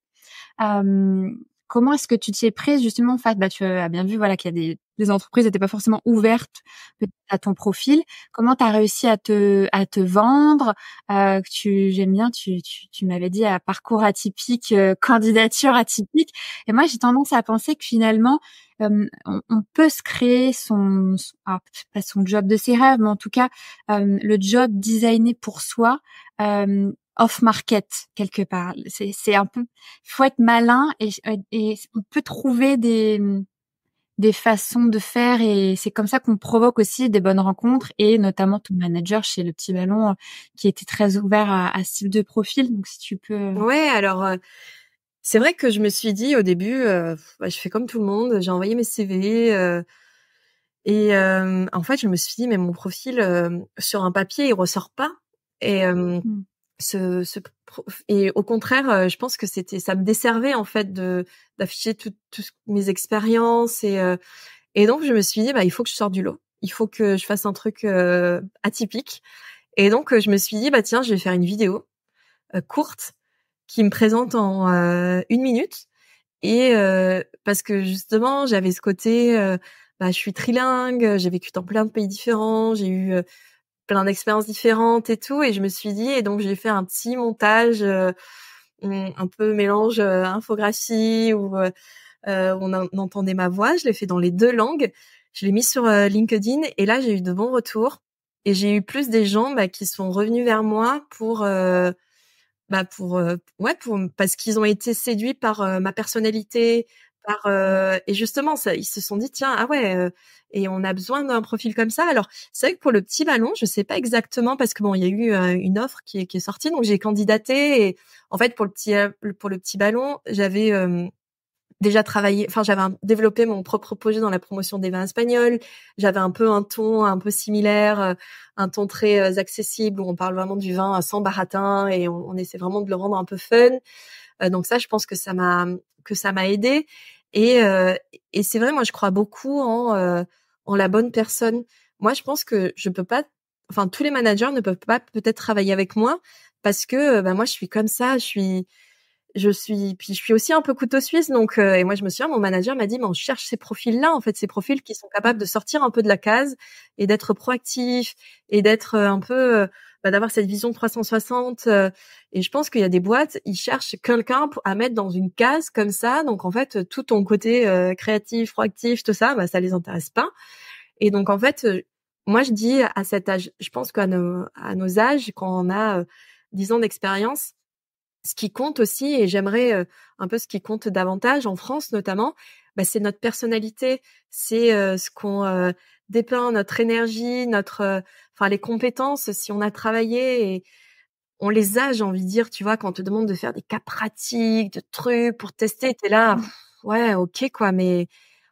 Speaker 2: Comment est-ce que tu t'y es prise justement fait bah, Tu as bien vu voilà qu'il y a des, des entreprises n'étaient pas forcément ouvertes à ton profil. Comment tu as réussi à te à te vendre euh, Tu j'aime bien tu tu, m'avais dit à parcours atypique, euh, candidature atypique. Et moi j'ai tendance à penser que finalement euh, on, peut se créer son, son ah, son job de ses rêves, mais en tout cas euh, le job designé pour soi. Euh, off-market quelque part. C'est un peu, faut être malin et, on peut trouver des des façons de faire et c'est comme ça qu'on provoque aussi des bonnes rencontres et notamment tout manager chez le petit ballon euh, qui était très ouvert à, à ce type de profil
Speaker 1: donc si tu peux euh. ouais alors euh, c'est vrai que je me suis dit au début bah, je fais comme tout le monde j'ai envoyé mes CV et en fait je me suis dit mais mon profil sur un papier il ressort pas et hmm ce, ce, et au contraire, euh, je pense que c'était, ça me desservait en fait de d'afficher toutes mes expériences et euh, et donc je me suis dit bah il faut que je sorte du lot, il faut que je fasse un truc euh, atypique et donc je me suis dit bah tiens je vais faire une vidéo courte qui me présente en une minute et parce que justement j'avais ce côté bah, je suis trilingue, j'ai vécu dans plein de pays différents, j'ai eu plein d'expériences différentes et tout. Et je me suis dit, et donc j'ai fait un petit montage euh, hum, un peu mélange euh, infographie où euh, euh on, entendait ma voix. Je l'ai fait dans les deux langues. Je l'ai mis sur LinkedIn et là j'ai eu de bons retours. Et j'ai eu plus des gens bah, qui sont revenus vers moi pour bah pour ouais pour parce qu'ils ont été séduits par ma personnalité, euh, et justement, ça, ils se sont dit tiens ah ouais euh, et on a besoin d'un profil comme ça. Alors c'est vrai que pour le petit ballon, je sais pas exactement parce que bon il y a eu euh, une offre qui est, sortie donc j'ai candidaté et en fait pour le petit pour le petit ballon j'avais déjà travaillé, enfin j'avais développé mon propre projet dans la promotion des vins espagnols. J'avais un peu un ton un peu similaire, un ton très accessible où on parle vraiment du vin sans baratin et on, essaie vraiment de le rendre un peu fun. donc ça, je pense que ça m'a que ça m'a aidé. Et, euh, et c'est vrai, moi, je crois beaucoup en, euh, en la bonne personne. Moi, je pense que je peux pas, enfin, tous les managers ne peuvent pas peut-être travailler avec moi parce que, euh, bah, moi, je suis comme ça, je suis, je suis puis je suis aussi un peu couteau suisse donc euh, et moi je me souviens mon manager m'a dit mais on cherche ces profils là en fait ces profils qui sont capables de sortir un peu de la case et d'être proactif et d'être euh, un peu euh, bah, d'avoir cette vision 360 et je pense qu'il y a des boîtes ils cherchent quelqu'un à mettre dans une case comme ça donc en fait tout ton côté créatif proactif tout ça bah ça les intéresse pas et donc en fait moi je dis à cet âge je pense qu'à nos à nos âges quand on a 10 ans d'expérience ce qui compte aussi, et j'aimerais un peu ce qui compte davantage en France notamment, bah, c'est notre personnalité, c'est ce qu'on dépeint, notre énergie, notre, enfin les compétences, si on a travaillé et on les a, j'ai envie de dire, tu vois, quand on te demande de faire des cas pratiques, de trucs pour tester, t'es là, mmh. ouais, ok quoi, mais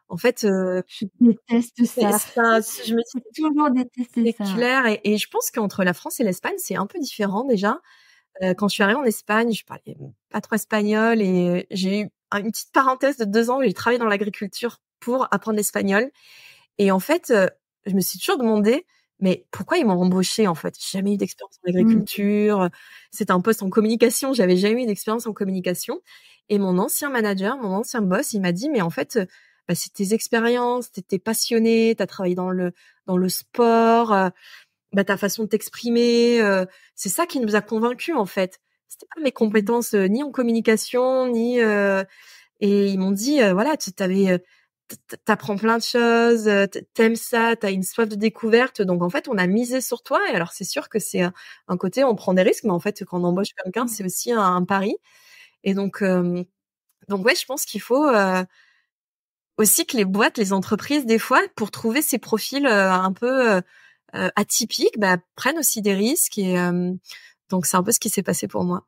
Speaker 1: en fait, je déteste ça.
Speaker 2: Je me suis toujours détesté
Speaker 1: ça. Clair et, je pense qu'entre la France et l'Espagne, c'est un peu différent déjà quand je suis arrivée en Espagne, je parlais pas trop espagnol et j'ai eu une petite parenthèse de deux ans où j'ai travaillé dans l'agriculture pour apprendre l'espagnol. Et en fait, je me suis toujours demandé, mais pourquoi ils m'ont embauché en fait J'ai jamais eu d'expérience en mmh. agriculture. c'est C'était un poste en communication. J'avais jamais eu d'expérience en communication. Et mon ancien manager, mon ancien boss, il m'a dit, mais en fait, bah, c'est tes expériences, t'étais passionné, t'as travaillé dans le dans le sport, bah, ta façon de t'exprimer. Euh, c'est ça qui nous a convaincus en fait. C'était pas mes mmh compétences euh, ni en communication ni euh, et ils m'ont dit voilà tu t'avais t'apprends plein de choses, t'aimes ça, t'as une soif de découverte. Donc en fait, on a misé sur toi. Et alors c'est sûr que c'est un, côté, on prend des risques, mais en fait, quand on embauche quelqu'un, mmh. c'est aussi un, un, pari. Et donc, donc ouais, je pense qu'il faut aussi que les boîtes, les entreprises, des fois, pour trouver ces profils un peu euh, atypiques bah, prennent aussi des risques et euh, donc c'est un peu ce qui s'est passé pour moi.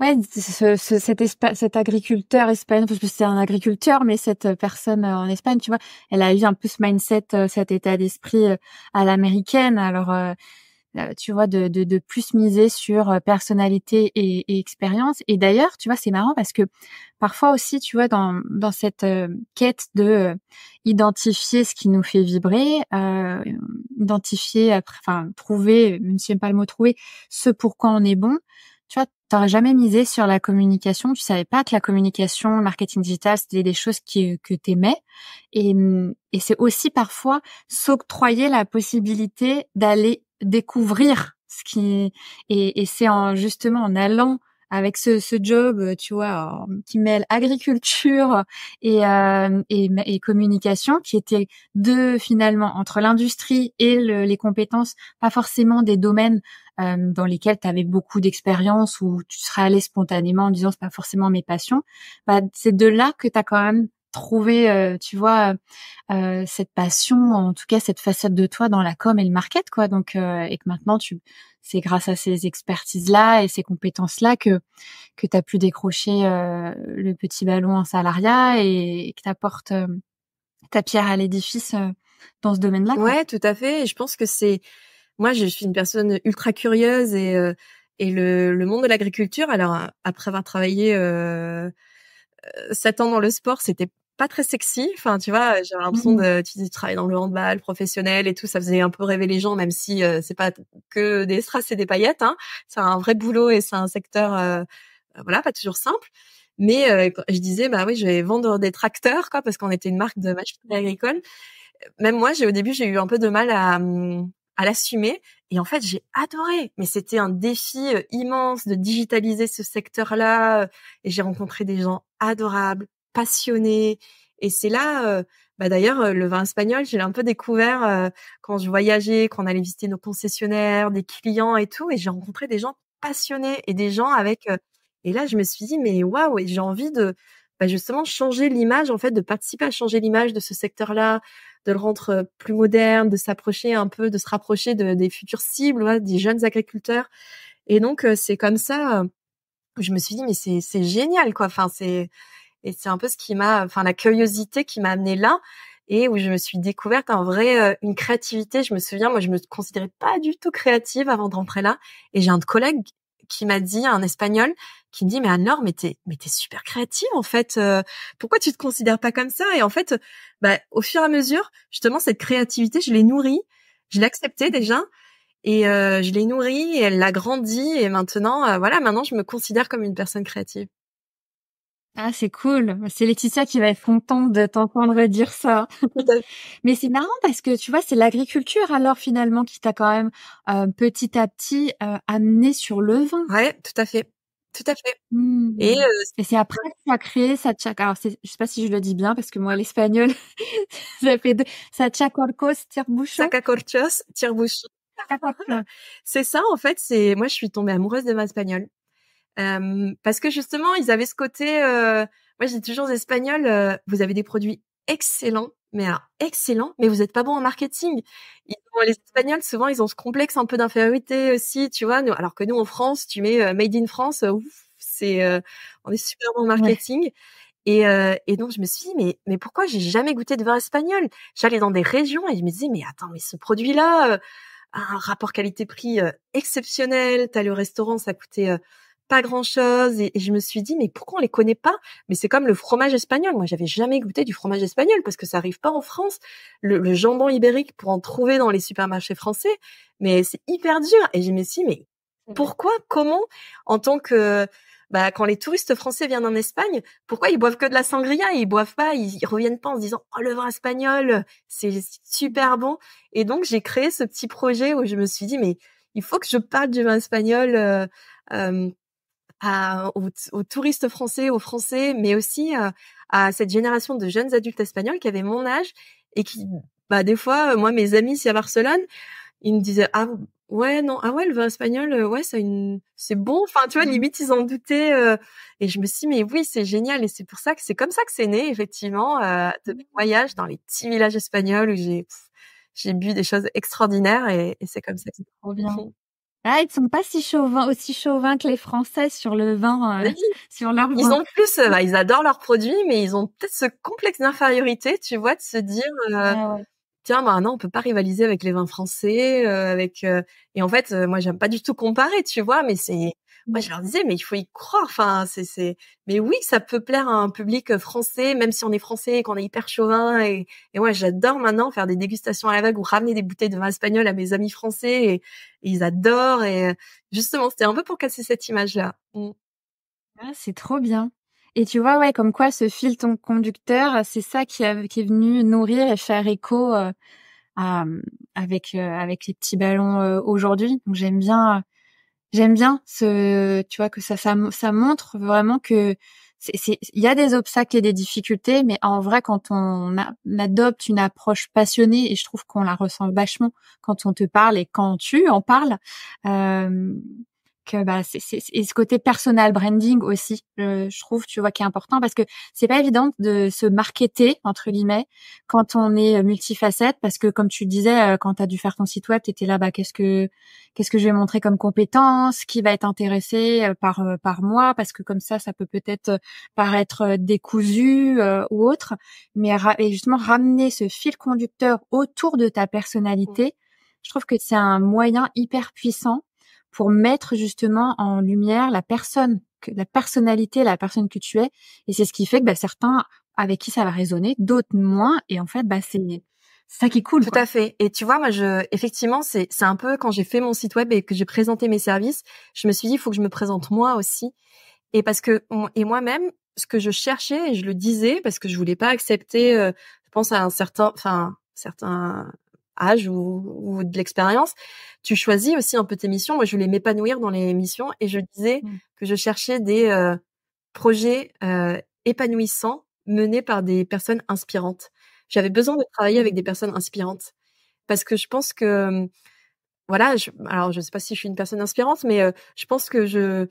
Speaker 2: Ouais, ce, ce, cet, cet agriculteur espagnol, parce que c'est un agriculteur, mais cette euh, personne en Espagne, tu vois, elle a eu un peu ce mindset, cet état d'esprit à l'américaine. Alors, euh, tu vois, de, de, plus miser sur euh, personnalité et, et expérience. Et d'ailleurs, tu vois, c'est marrant parce que parfois aussi, tu vois, dans, dans cette euh, quête de identifier ce qui nous fait vibrer, euh, identifier, enfin, trouver, même si pas le mot trouver, ce pour quoi on est bon, tu vois, t'aurais jamais misé sur la communication, tu savais pas que la communication, le marketing digital, c'était des choses qui, que t'aimais. Et, mm, et c'est aussi parfois s'octroyer la possibilité d'aller découvrir ce qui et, et c'est en justement en allant avec ce, ce job, euh, tu vois, qui mêle agriculture euh, et, et, communication, qui était deux finalement entre l'industrie et les compétences, pas forcément des domaines euh, dans lesquels tu avais beaucoup d'expérience ou tu serais allé spontanément en disant c'est pas forcément mes passions. Bah, c'est de là que tu as quand même trouver, euh, tu vois, euh, euh, cette passion, en tout cas cette facette de toi dans la com et le market, quoi. Donc, euh, et que maintenant, tu, c'est grâce à ces expertises-là et ces compétences-là que que t'as pu décrocher le petit ballon en salariat et, que
Speaker 1: que t'apportes ta pierre à l'édifice dans ce domaine-là. Quoi. Ouais, tout à fait. Et je pense que c'est, moi, je suis une personne ultra curieuse et et le, le monde de l'agriculture. Alors, après avoir travaillé euh, 7 ans dans le sport, c'était pas très sexy. Enfin, tu vois, euh, j'avais l'impression mmh. de, tu travailler dans le handball professionnel et tout, ça faisait un peu rêver les gens, même si euh, c'est pas que des strass et des paillettes. Hein. C'est un vrai boulot et c'est un secteur, euh, voilà, pas toujours simple. Mais je disais, bah oui, je vais vendre des tracteurs, quoi, parce qu'on était une marque de machinerie agricole. Même moi, j'ai au début, j'ai eu un peu de mal à, hum, à l'assumer. Et en fait, j'ai adoré. Mais c'était un défi immense de digitaliser ce secteur-là. Et j'ai rencontré des gens adorables, passionné Et c'est là, euh, bah d'ailleurs, euh, le vin espagnol, j'ai un peu découvert euh, quand je voyageais, quand on allait visiter nos concessionnaires, des clients et tout. Et j'ai rencontré des gens passionnés et des gens avec. et là, je me suis dit, mais waouh, j'ai envie de bah justement changer l'image, en fait, de participer à changer l'image de ce secteur-là, de le rendre plus moderne, de s'approcher un peu, de se rapprocher des futures cibles, des jeunes agriculteurs. Et donc, c'est comme ça je me suis dit mais c'est génial quoi enfin c'est et c'est un peu ce qui m'a, enfin la curiosité qui m'a amené là et où je me suis découverte en vrai euh, une créativité. Je me souviens, moi, je me considérais pas du tout créative avant de rentrer là. Et j'ai un collègue qui m'a dit, un espagnol, qui me dit, mais Anne-Laure, mais t'es, mais t'es super créative, en fait. Euh, pourquoi tu te considères pas comme ça? Et en fait, bah, au fur et à mesure, justement, cette créativité, je l'ai nourrie. Je l'acceptais déjà. Et euh, je l'ai nourrie et elle l'a grandi. Et maintenant, voilà, maintenant, je me considère comme une personne créative. Ah, c'est cool. C'est Laetitia qui va être contente
Speaker 2: de t'entendre dire ça. Mais c'est marrant parce que tu vois, c'est l'agriculture alors finalement qui t'a quand même euh, petit à petit euh, amené sur le vin. Ouais, tout à fait. Tout à fait. Mmh. Euh, Et, c'est après que tu a créé Sachac. Alors, je sais pas si je le dis bien
Speaker 1: parce que moi, l'espagnol, ça fait de... Sachacorcos, tire C'est ça, en fait, c'est, moi, je suis tombée amoureuse de ma espagnole parce que justement, ils avaient ce côté. Euh, moi, j'ai toujours aux Espagnols, vous avez des produits excellents, mais excellents, mais vous n'êtes pas bon en marketing. les Espagnols, souvent, ils ont ce complexe un peu d'infériorité aussi, tu vois. Nous, alors que nous, en France, tu mets Made in France, c'est on est super bon en marketing. Et, euh, et, donc je me suis dit mais mais pourquoi j'ai jamais goûté de vin espagnol J'allais dans des régions et je me disais mais attends mais ce produit là a un rapport qualité-prix euh, exceptionnel. T'as le restaurant ça coûtait pas grand-chose. Et, je me suis dit, mais pourquoi on les connaît pas Mais c'est comme le fromage espagnol. Moi, j'avais jamais goûté du fromage espagnol parce que ça arrive pas en France. Le, jambon ibérique pour en trouver dans les supermarchés français, mais c'est hyper dur. Et je me suis dit, mais pourquoi Comment En tant que bah, quand les touristes français viennent en Espagne, pourquoi ils boivent que de la sangria et ils boivent pas, ils, reviennent pas en se disant oh le vin espagnol, c'est super bon. Et donc j'ai créé ce petit projet où je me suis dit mais il faut que je parle du vin espagnol euh, euh, à, aux, touristes français, aux Français, mais aussi euh, à cette génération de jeunes adultes espagnols qui avaient mon âge et qui, bah, des fois, moi, mes amis ici à Barcelone, ils me disaient ah ouais non ah ouais le vin espagnol euh, ouais c'est une c'est bon enfin tu vois mmh. limite ils en doutaient euh, et je me suis mais oui c'est génial et c'est pour ça que c'est comme ça que c'est né effectivement de mes voyages dans les petits villages espagnols où j'ai j'ai bu des choses extraordinaires et, et c'est comme ça que c'est trop bien
Speaker 2: ah, ils sont pas si chauvins, aussi chauvins que les Français
Speaker 1: sur le vin, euh, sur leur vin. Ils ont plus, euh, bah, ils adorent leurs produits, mais ils ont peut-être ce complexe d'infériorité, tu vois, de se dire, euh, ah tiens, bah non, on peut pas rivaliser avec les vins français, avec. Et en fait, moi, j'aime pas du tout comparer, tu vois, mais c'est moi, je leur disais, mais il faut y croire. Enfin, c'est, mais oui, ça peut plaire à un public euh, français, même si on est français et qu'on est hyper chauvin. Et, et moi, j'adore maintenant faire des dégustations à la vague ou ramener des bouteilles de vin espagnol à mes amis français et, ils adorent. Et euh, justement, c'était un peu pour casser cette image-là.
Speaker 2: Mm. Ah, c'est trop bien. Et tu vois, ouais, comme quoi ce fil ton conducteur, c'est ça qui, qui est venu nourrir et faire écho euh, hum, avec euh, avec les petits ballons aujourd'hui. Donc j'aime bien j'aime bien ce, tu vois, que ça, ça, montre vraiment que il y a des obstacles et des difficultés, mais en vrai, quand on, on adopte une approche passionnée, et je trouve qu'on la ressent vachement quand on te parle et quand tu en parles, euh, bah, c'est, et ce côté personal branding aussi, je, trouve, tu vois, qui est important parce que c'est pas évident de se marketer entre guillemets quand on est euh, multifacette parce que comme tu disais, euh, quand tu as dû faire ton site web, t'étais là, bah qu'est-ce que qu'est-ce que je vais montrer comme compétence, qui va être intéressé euh, par par moi parce que comme ça, ça peut peut-être paraître décousu ou autre, mais justement ramener ce fil conducteur autour de ta personnalité. Je trouve que c'est un moyen hyper puissant pour mettre justement en lumière la personne, que, la personnalité, la personne que tu es. Et c'est ce qui fait que bah, certains avec qui ça va résonner,
Speaker 1: d'autres moins. Et en fait, bah, c'est ça qui est cool. Tout à fait. Et tu vois, moi, je, effectivement, c'est, c'est un peu quand j'ai fait mon site web et que j'ai présenté mes services, je me suis dit, il faut que je me présente moi aussi. Et parce que, et moi-même, ce que je cherchais, et je le disais, parce que je voulais pas accepter, euh, je pense à un certain, enfin, certains âge ou, de l'expérience, tu choisis aussi un peu tes missions. Moi, je voulais m'épanouir dans les missions et je disais mmh. que je cherchais des euh, projets euh, épanouissants menés par des personnes inspirantes. J'avais besoin de travailler mmh. avec des personnes inspirantes parce que je pense que voilà, je, alors je sais pas si je suis une personne inspirante, mais euh, je pense que je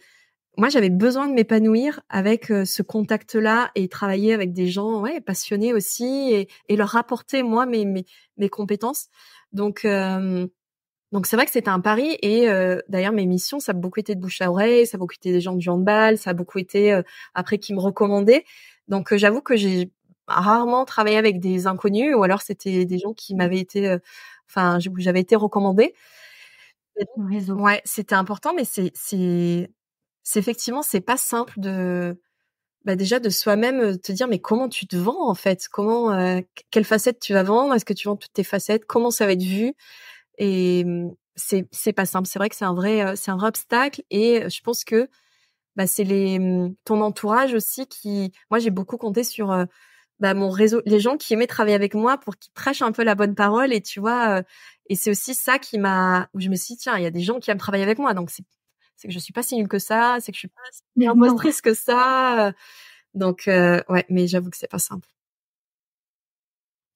Speaker 1: moi, j'avais besoin de m'épanouir avec euh, ce contact-là et travailler avec des gens ouais, passionnés aussi et, et leur apporter, moi, mes, mes, mes compétences. Donc, euh, donc c'est vrai que c'était un pari et euh, d'ailleurs mes missions ça a beaucoup été de bouche à oreille, ça a beaucoup été des gens du handball, ça a beaucoup été après qui me recommandaient. Donc j'avoue que j'ai rarement travaillé avec des inconnus ou alors c'était des gens qui m'avaient été enfin j'avais été recommandé. Ouais, c'était important mais c'est c'est c'est effectivement, c'est pas simple de, bah déjà de soi-même euh, te dire mais comment tu te vends en fait comment euh, quelle facette tu vas vendre est-ce que tu vends toutes tes facettes comment ça va être vu et mmh, c'est c'est pas simple c'est vrai que c'est un vrai euh, c'est un obstacle et je pense que bah, c'est les mmh, ton entourage aussi qui moi j'ai beaucoup compté sur bah, mon réseau les gens qui aimaient travailler avec moi pour qu'ils prêchent un peu la bonne parole et tu vois et c'est aussi ça qui m'a où je me suis dit tiens il y a des gens qui aiment travailler avec moi donc c'est c'est que je suis pas si nulle que ça, c'est que je suis pas si triste que ça. Euh. Donc euh, ouais, mais j'avoue que c'est pas simple.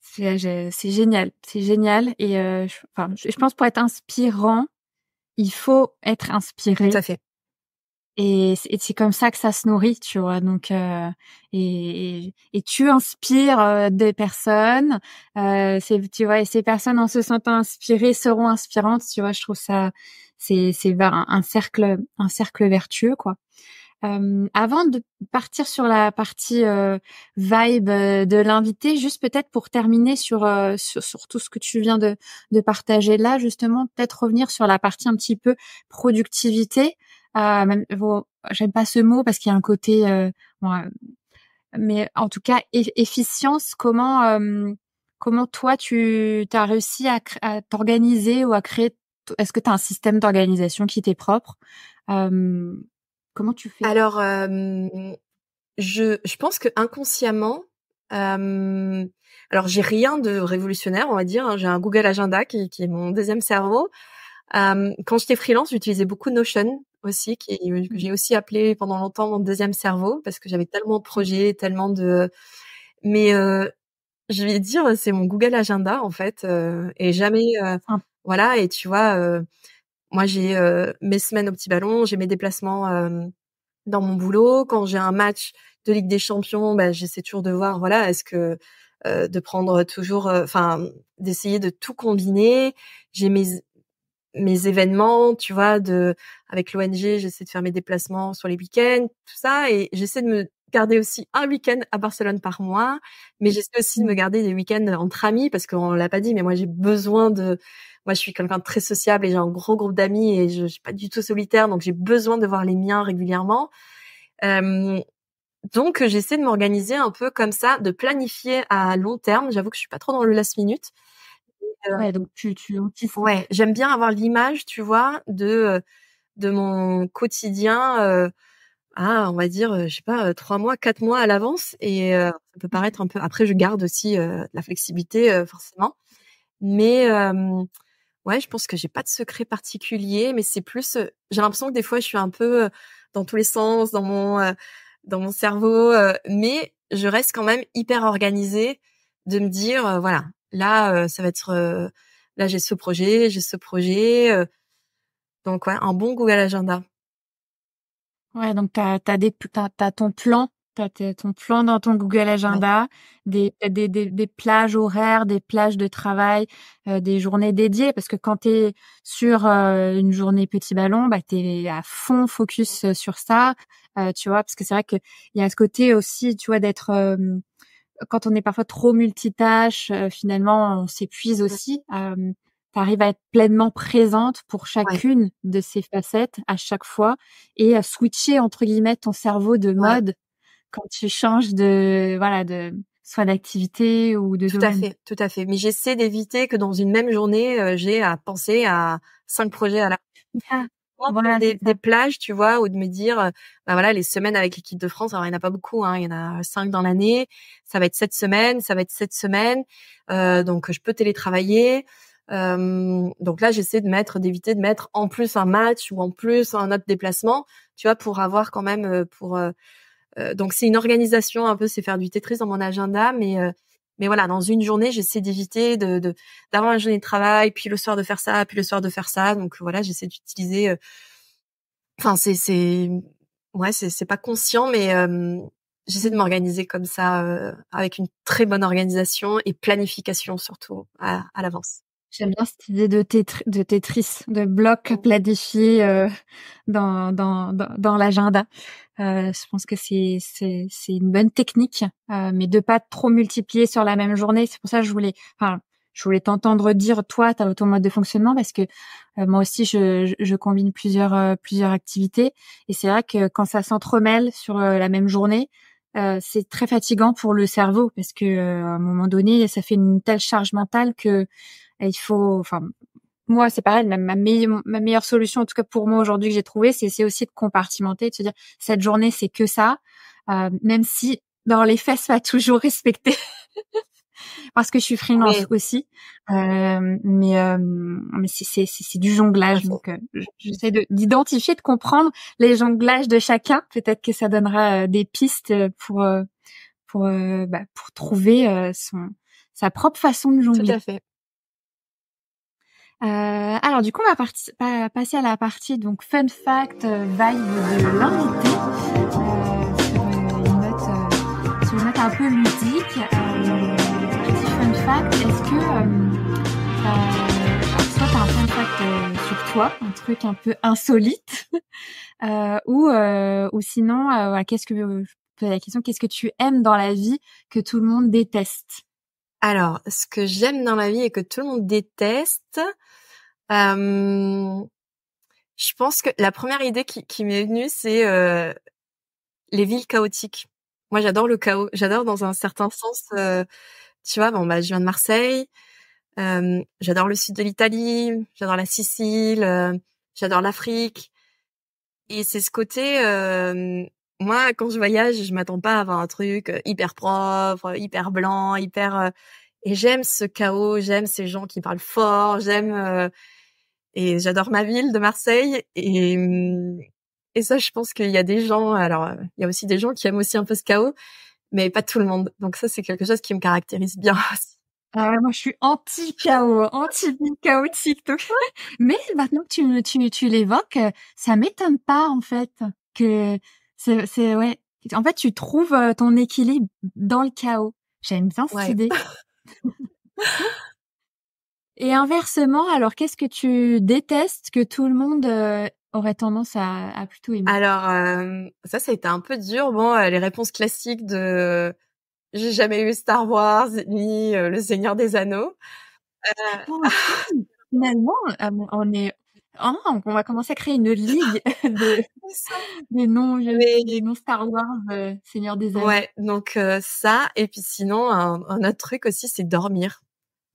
Speaker 2: C'est génial, c'est génial et euh, je, enfin, je, pense pour être inspirant, il faut être inspiré. Tout à fait. Et c'est comme ça que ça se nourrit, tu vois. Donc, et, et, et, tu inspires des personnes. tu vois, et ces personnes, en se sentant inspirées, seront inspirantes. Tu vois, je trouve ça, c'est vers un, cercle un cercle vertueux quoi. Euh, avant de partir sur la partie euh, vibe euh, de l'invité, juste peut-être pour terminer euh, sur, sur, tout ce que tu viens de, de partager là, justement, peut-être revenir sur la partie un petit peu productivité. J'aime pas ce mot parce qu'il y a un côté, mais en tout cas, efficience. Comment comment toi tu as réussi à t'organiser ou à créer est-ce que tu as un système d'organisation qui t'est propre Comment tu
Speaker 1: fais Alors, je, je, pense que inconsciemment, alors j'ai rien de révolutionnaire, on va dire. Hein, j'ai un Google Agenda qui, est mon deuxième cerveau. quand j'étais freelance, j'utilisais beaucoup Notion aussi, qui j'ai aussi appelé pendant longtemps mon deuxième cerveau parce que j'avais tellement de projets, tellement de. Mais je vais dire, c'est mon Google Agenda en fait, euh, et jamais, euh, ah. voilà. Et tu vois, euh, moi j'ai mes semaines au petit ballon, j'ai mes déplacements dans mon boulot. Quand j'ai un match de Ligue des Champions, bah, j'essaie toujours de voir, voilà, est-ce que de prendre toujours, enfin, d'essayer de tout combiner. J'ai mes mes événements, tu vois, de avec l'ONG, j'essaie de faire mes déplacements sur les week-ends, tout ça, et j'essaie de me garder aussi un week-end à Barcelone par mois, mais mmh. j'essaie aussi de me garder des week-ends entre amis parce qu'on l'a pas dit, mais moi j'ai besoin de, moi je suis quelqu'un de très sociable et j'ai un gros groupe d'amis et je, ne suis pas du tout solitaire, donc j'ai besoin de voir les miens régulièrement. donc j'essaie de m'organiser un peu comme ça, de planifier à long terme. J'avoue que je suis pas trop dans le last minute. Euh ouais, donc tu, tu, tu Ouais, j'aime bien avoir l'image, tu vois, de de mon quotidien ah, on va dire, je sais pas, trois mois, quatre mois à l'avance. Et ça peut paraître un peu. Après, je garde aussi la flexibilité, forcément. Mais ouais, je pense que j'ai pas de secret particulier, mais c'est plus. j'ai l'impression que des fois, je suis un peu dans tous les sens, dans mon dans mon cerveau, mais je reste quand même hyper organisée de me dire, voilà, là, ça va être. là, j'ai ce projet, j'ai ce projet. donc ouais, un bon Google Agenda. Ouais, donc
Speaker 2: tu as, des tas ton plan, t'as ton plan dans ton Google Agenda, des, des, des, plages horaires, des plages de travail, euh, des journées dédiées, parce que quand tu es sur euh, une journée petit ballon, bah, tu es à fond focus euh, sur ça, tu vois, parce que c'est vrai qu'il y a ce côté aussi, tu vois, d'être quand on est parfois trop multitâche, finalement, on s'épuise aussi. Euh, tu arrives à être pleinement présente pour chacune de ces facettes à chaque fois et à switcher entre guillemets ton cerveau de mode quand tu changes de voilà de soit d'activité
Speaker 1: ou de tout à fait tout à fait mais j'essaie d'éviter que dans une même journée euh, j'ai à penser à cinq projets à la ah, des, plages tu vois ou de me dire euh, bah voilà les semaines avec l'équipe de France alors il n'y en a pas beaucoup hein, il y en a euh, cinq dans l'année ça va être sept semaines ça va être sept semaines donc je peux télétravailler euh, donc là, j'essaie de mettre, d'éviter de mettre en plus un match ou en plus un autre déplacement, tu vois, pour avoir quand même euh, pour. Euh, euh, donc c'est une organisation un peu, c'est faire du Tetris dans mon agenda, mais mais voilà, dans une journée, j'essaie d'éviter de d'avoir une journée de travail, puis le soir de faire ça, puis le soir de faire ça. Donc voilà, j'essaie d'utiliser. Enfin, c'est c'est ouais, c'est c'est pas conscient, mais j'essaie de m'organiser comme ça, avec une très bonne organisation et planification surtout à, à l'avance.
Speaker 2: J'aime bien cette idée de, de Tetris, de blocs oh. euh, dans, dans, l'agenda. Euh, je pense que c'est une bonne technique, euh, mais de pas trop multiplier sur la même journée. C'est pour ça que je voulais, enfin, je voulais t'entendre dire toi tu as ton mode de fonctionnement parce que moi aussi je, combine plusieurs plusieurs activités et c'est vrai que quand ça s'entremêle sur la même journée c'est très fatigant pour le cerveau parce que à un moment donné ça fait une telle charge mentale que il faut, enfin, moi, c'est pareil, ma, ma, meilleure, solution, en tout cas pour moi aujourd'hui que j'ai trouvé, c'est aussi de compartimenter, de se dire, cette journée, c'est que ça, euh, même si dans les faits, ça pas toujours respecter Parce que je suis freelance aussi, euh, mais euh, mais c'est c'est du jonglage donc j'essaie d'identifier de comprendre les jonglages de chacun. Peut-être que ça donnera des pistes pour pour bah, pour trouver son sa propre façon de jongler. Tout à fait. Euh, alors du coup, on va passer à la partie donc fun fact euh, vibe de l'invité euh, une note, euh, sur une note un peu ludique. Euh, partie fun fact, est-ce que soit t'as un fun fact sur toi, un truc un peu insolite, ou ou sinon, voilà, qu'est-ce que la question, qu'est-ce que tu aimes dans la vie que tout le monde déteste
Speaker 1: alors, ce que j'aime dans la vie et que tout le monde déteste, je pense que la première idée qui, qui m'est venue, c'est euh, les villes chaotiques. Moi, j'adore le chaos. J'adore dans un certain sens. tu vois, bon, bah, je viens de Marseille. j'adore le sud de l'Italie. J'adore la Sicile. j'adore l'Afrique. Et c'est ce côté. moi, quand je voyage, je m'attends pas à avoir un truc hyper propre, hyper blanc, hyper. Et j'aime ce chaos, j'aime ces gens qui parlent fort, j'aime et j'adore ma ville de Marseille et et ça je pense qu'il y a des gens alors il y a aussi des gens qui aiment aussi un peu ce chaos mais pas tout le monde donc ça c'est quelque chose qui me caractérise bien aussi. Euh, moi, je suis anti-chaos, anti-chaotique.
Speaker 2: Mais maintenant que tu, tu, tu l'évoques, ça m'étonne pas, en fait, que c'est, c'est, ouais. En fait, tu trouves euh, ton équilibre dans le chaos. J'aime bien cette idée. Et inversement, alors qu'est-ce que tu détestes que tout le monde euh, aurait tendance à, à plutôt aimer
Speaker 1: Alors euh, ça, ça a été un peu dur. Bon, euh, les réponses classiques de j'ai jamais eu Star Wars ni Le Seigneur des Anneaux.
Speaker 2: Ah, ah, finalement, on est oh on va commencer à créer une ligue de, des non mais... des Star Wars Seigneur des Anneaux. Ouais,
Speaker 1: donc ça et puis sinon un autre truc aussi c'est dormir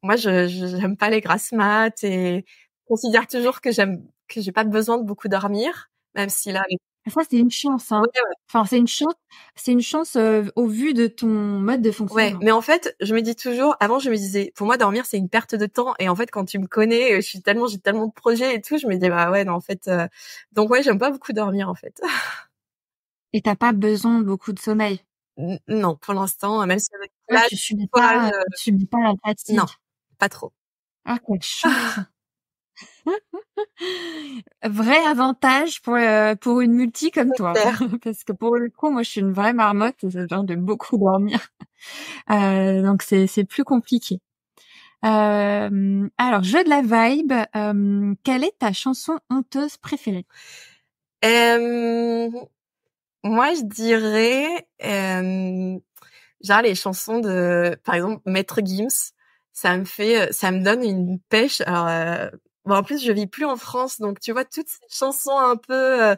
Speaker 1: moi, je n'aime pas les grasses mats et considère toujours que j'aime que j'ai pas besoin de beaucoup dormir, même si là. Ah, ça c'est une chance. Hein. Enfin c'est une chance, c'est une chance au vu de ton mode de fonctionnement. Ouais, mais en fait je me dis toujours, avant je me disais, pour moi dormir c'est une perte de temps et en fait quand tu me connais, je suis tellement j'ai tellement de projets et tout, je me dis bah ouais non, en fait Donc, donc ouais j'aime pas beaucoup dormir en fait. et t'as pas besoin de beaucoup de sommeil. non pour l'instant même si là, tu ne euh, subis pas la fatigue. Non pas trop.
Speaker 2: Ah, Vrai avantage pour euh, pour une multi comme toi, parce que pour le coup, moi, je suis une vraie marmotte, j'ai besoin de beaucoup dormir, euh, donc c'est c'est plus compliqué. Euh, alors, jeu de la vibe,
Speaker 1: quelle est ta chanson honteuse préférée Moi, je dirais genre les chansons de, par exemple, Maître Gims ça me fait, euh, ça me donne une pêche. Alors, euh, bon, en plus, je vis plus en France, donc tu vois toutes ces chansons un peu euh,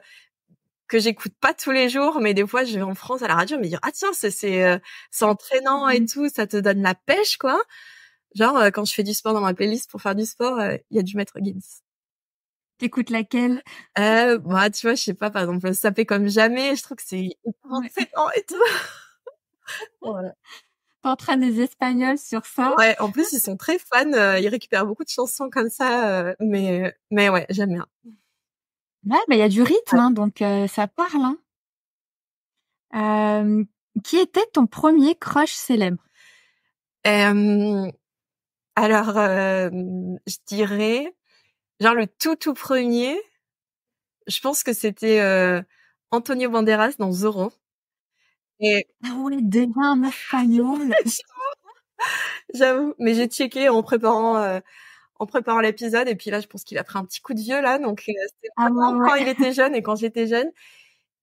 Speaker 1: que j'écoute pas tous les jours, mais des fois, je vais en France à la radio, me dire ah tiens, c'est c'est euh, entraînant et mmh tout, ça te donne la pêche, quoi. Genre quand je fais du sport dans ma playlist pour faire du sport, il y a du Maître Gims. T'écoutes laquelle euh, bah, tu vois, je sais pas, par exemple, ça fait comme jamais. Je trouve que c'est ouais. et tout. voilà. T'entraînes des Espagnols sur ça. Ouais, en plus ils sont très fans, euh, ils récupèrent beaucoup de chansons comme ça, euh, mais mais ouais, j'aime bien.
Speaker 2: Ouais, bah il y a du rythme, hein, donc euh, ça parle. Hein. Euh, qui était ton premier crush célèbre
Speaker 1: euh, Alors, je dirais, genre le tout tout premier, je pense que c'était Antonio Banderas dans Zorro. Ah ouais, J'avoue, mais j'ai checké en préparant euh, en préparant l'épisode et puis là je pense qu'il a pris un petit coup de vieux là donc c'est euh, c'était ah quand il était jeune et quand j'étais jeune.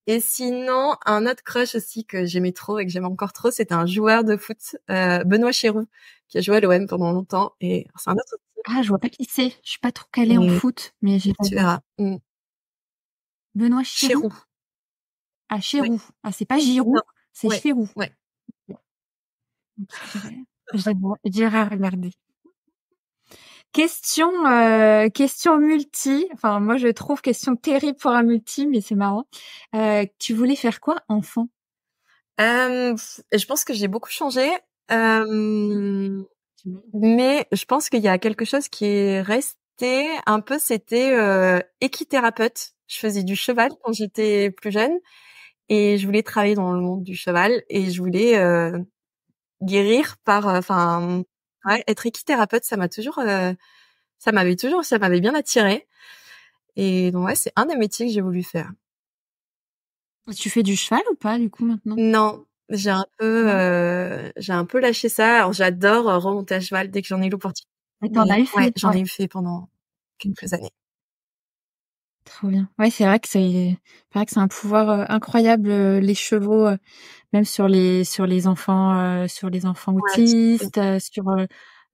Speaker 1: Et sinon, un autre crush aussi que j'aimais trop et que j'aime encore trop, c'était un joueur de foot, euh, Benoît Chéroux, qui a joué à l'OM pendant longtemps. Et c'est un autre. Ah, je vois pas qui c'est. Je suis pas trop calée en foot,
Speaker 2: mais j'ai pas. Tu verras. Mm. Benoît Chéroux. Ah, Chéroux. Ah, c'est pas Giroud. C'est ouais. Ouais. regarder. Question, euh, question multi. Enfin, moi, je trouve question terrible pour un multi, mais c'est marrant. Euh, tu voulais faire
Speaker 1: quoi, enfant Je pense que j'ai beaucoup changé, mmh. mais je pense qu'il y a quelque chose qui est resté un peu. C'était équithérapeute. Je faisais du cheval oh. quand j'étais plus jeune, et je voulais travailler dans le monde du cheval et je voulais euh, guérir par euh, enfin ouais, être équithérapeute ça m'a toujours euh, ça m'avait toujours ça m'avait bien attiré et donc ouais c'est un des métiers que j'ai voulu faire tu fais du cheval ou pas du coup maintenant non j'ai un peu j'ai un peu lâché ça j'adore remonter à cheval dès que j'en ai l'opportunité
Speaker 2: bah, j'en ai fait pendant quelques années Trop bien. Ouais, c'est vrai que c'est, vrai que c'est un pouvoir euh, incroyable euh, les chevaux, euh, même sur les sur les enfants, sur les enfants autistes, sur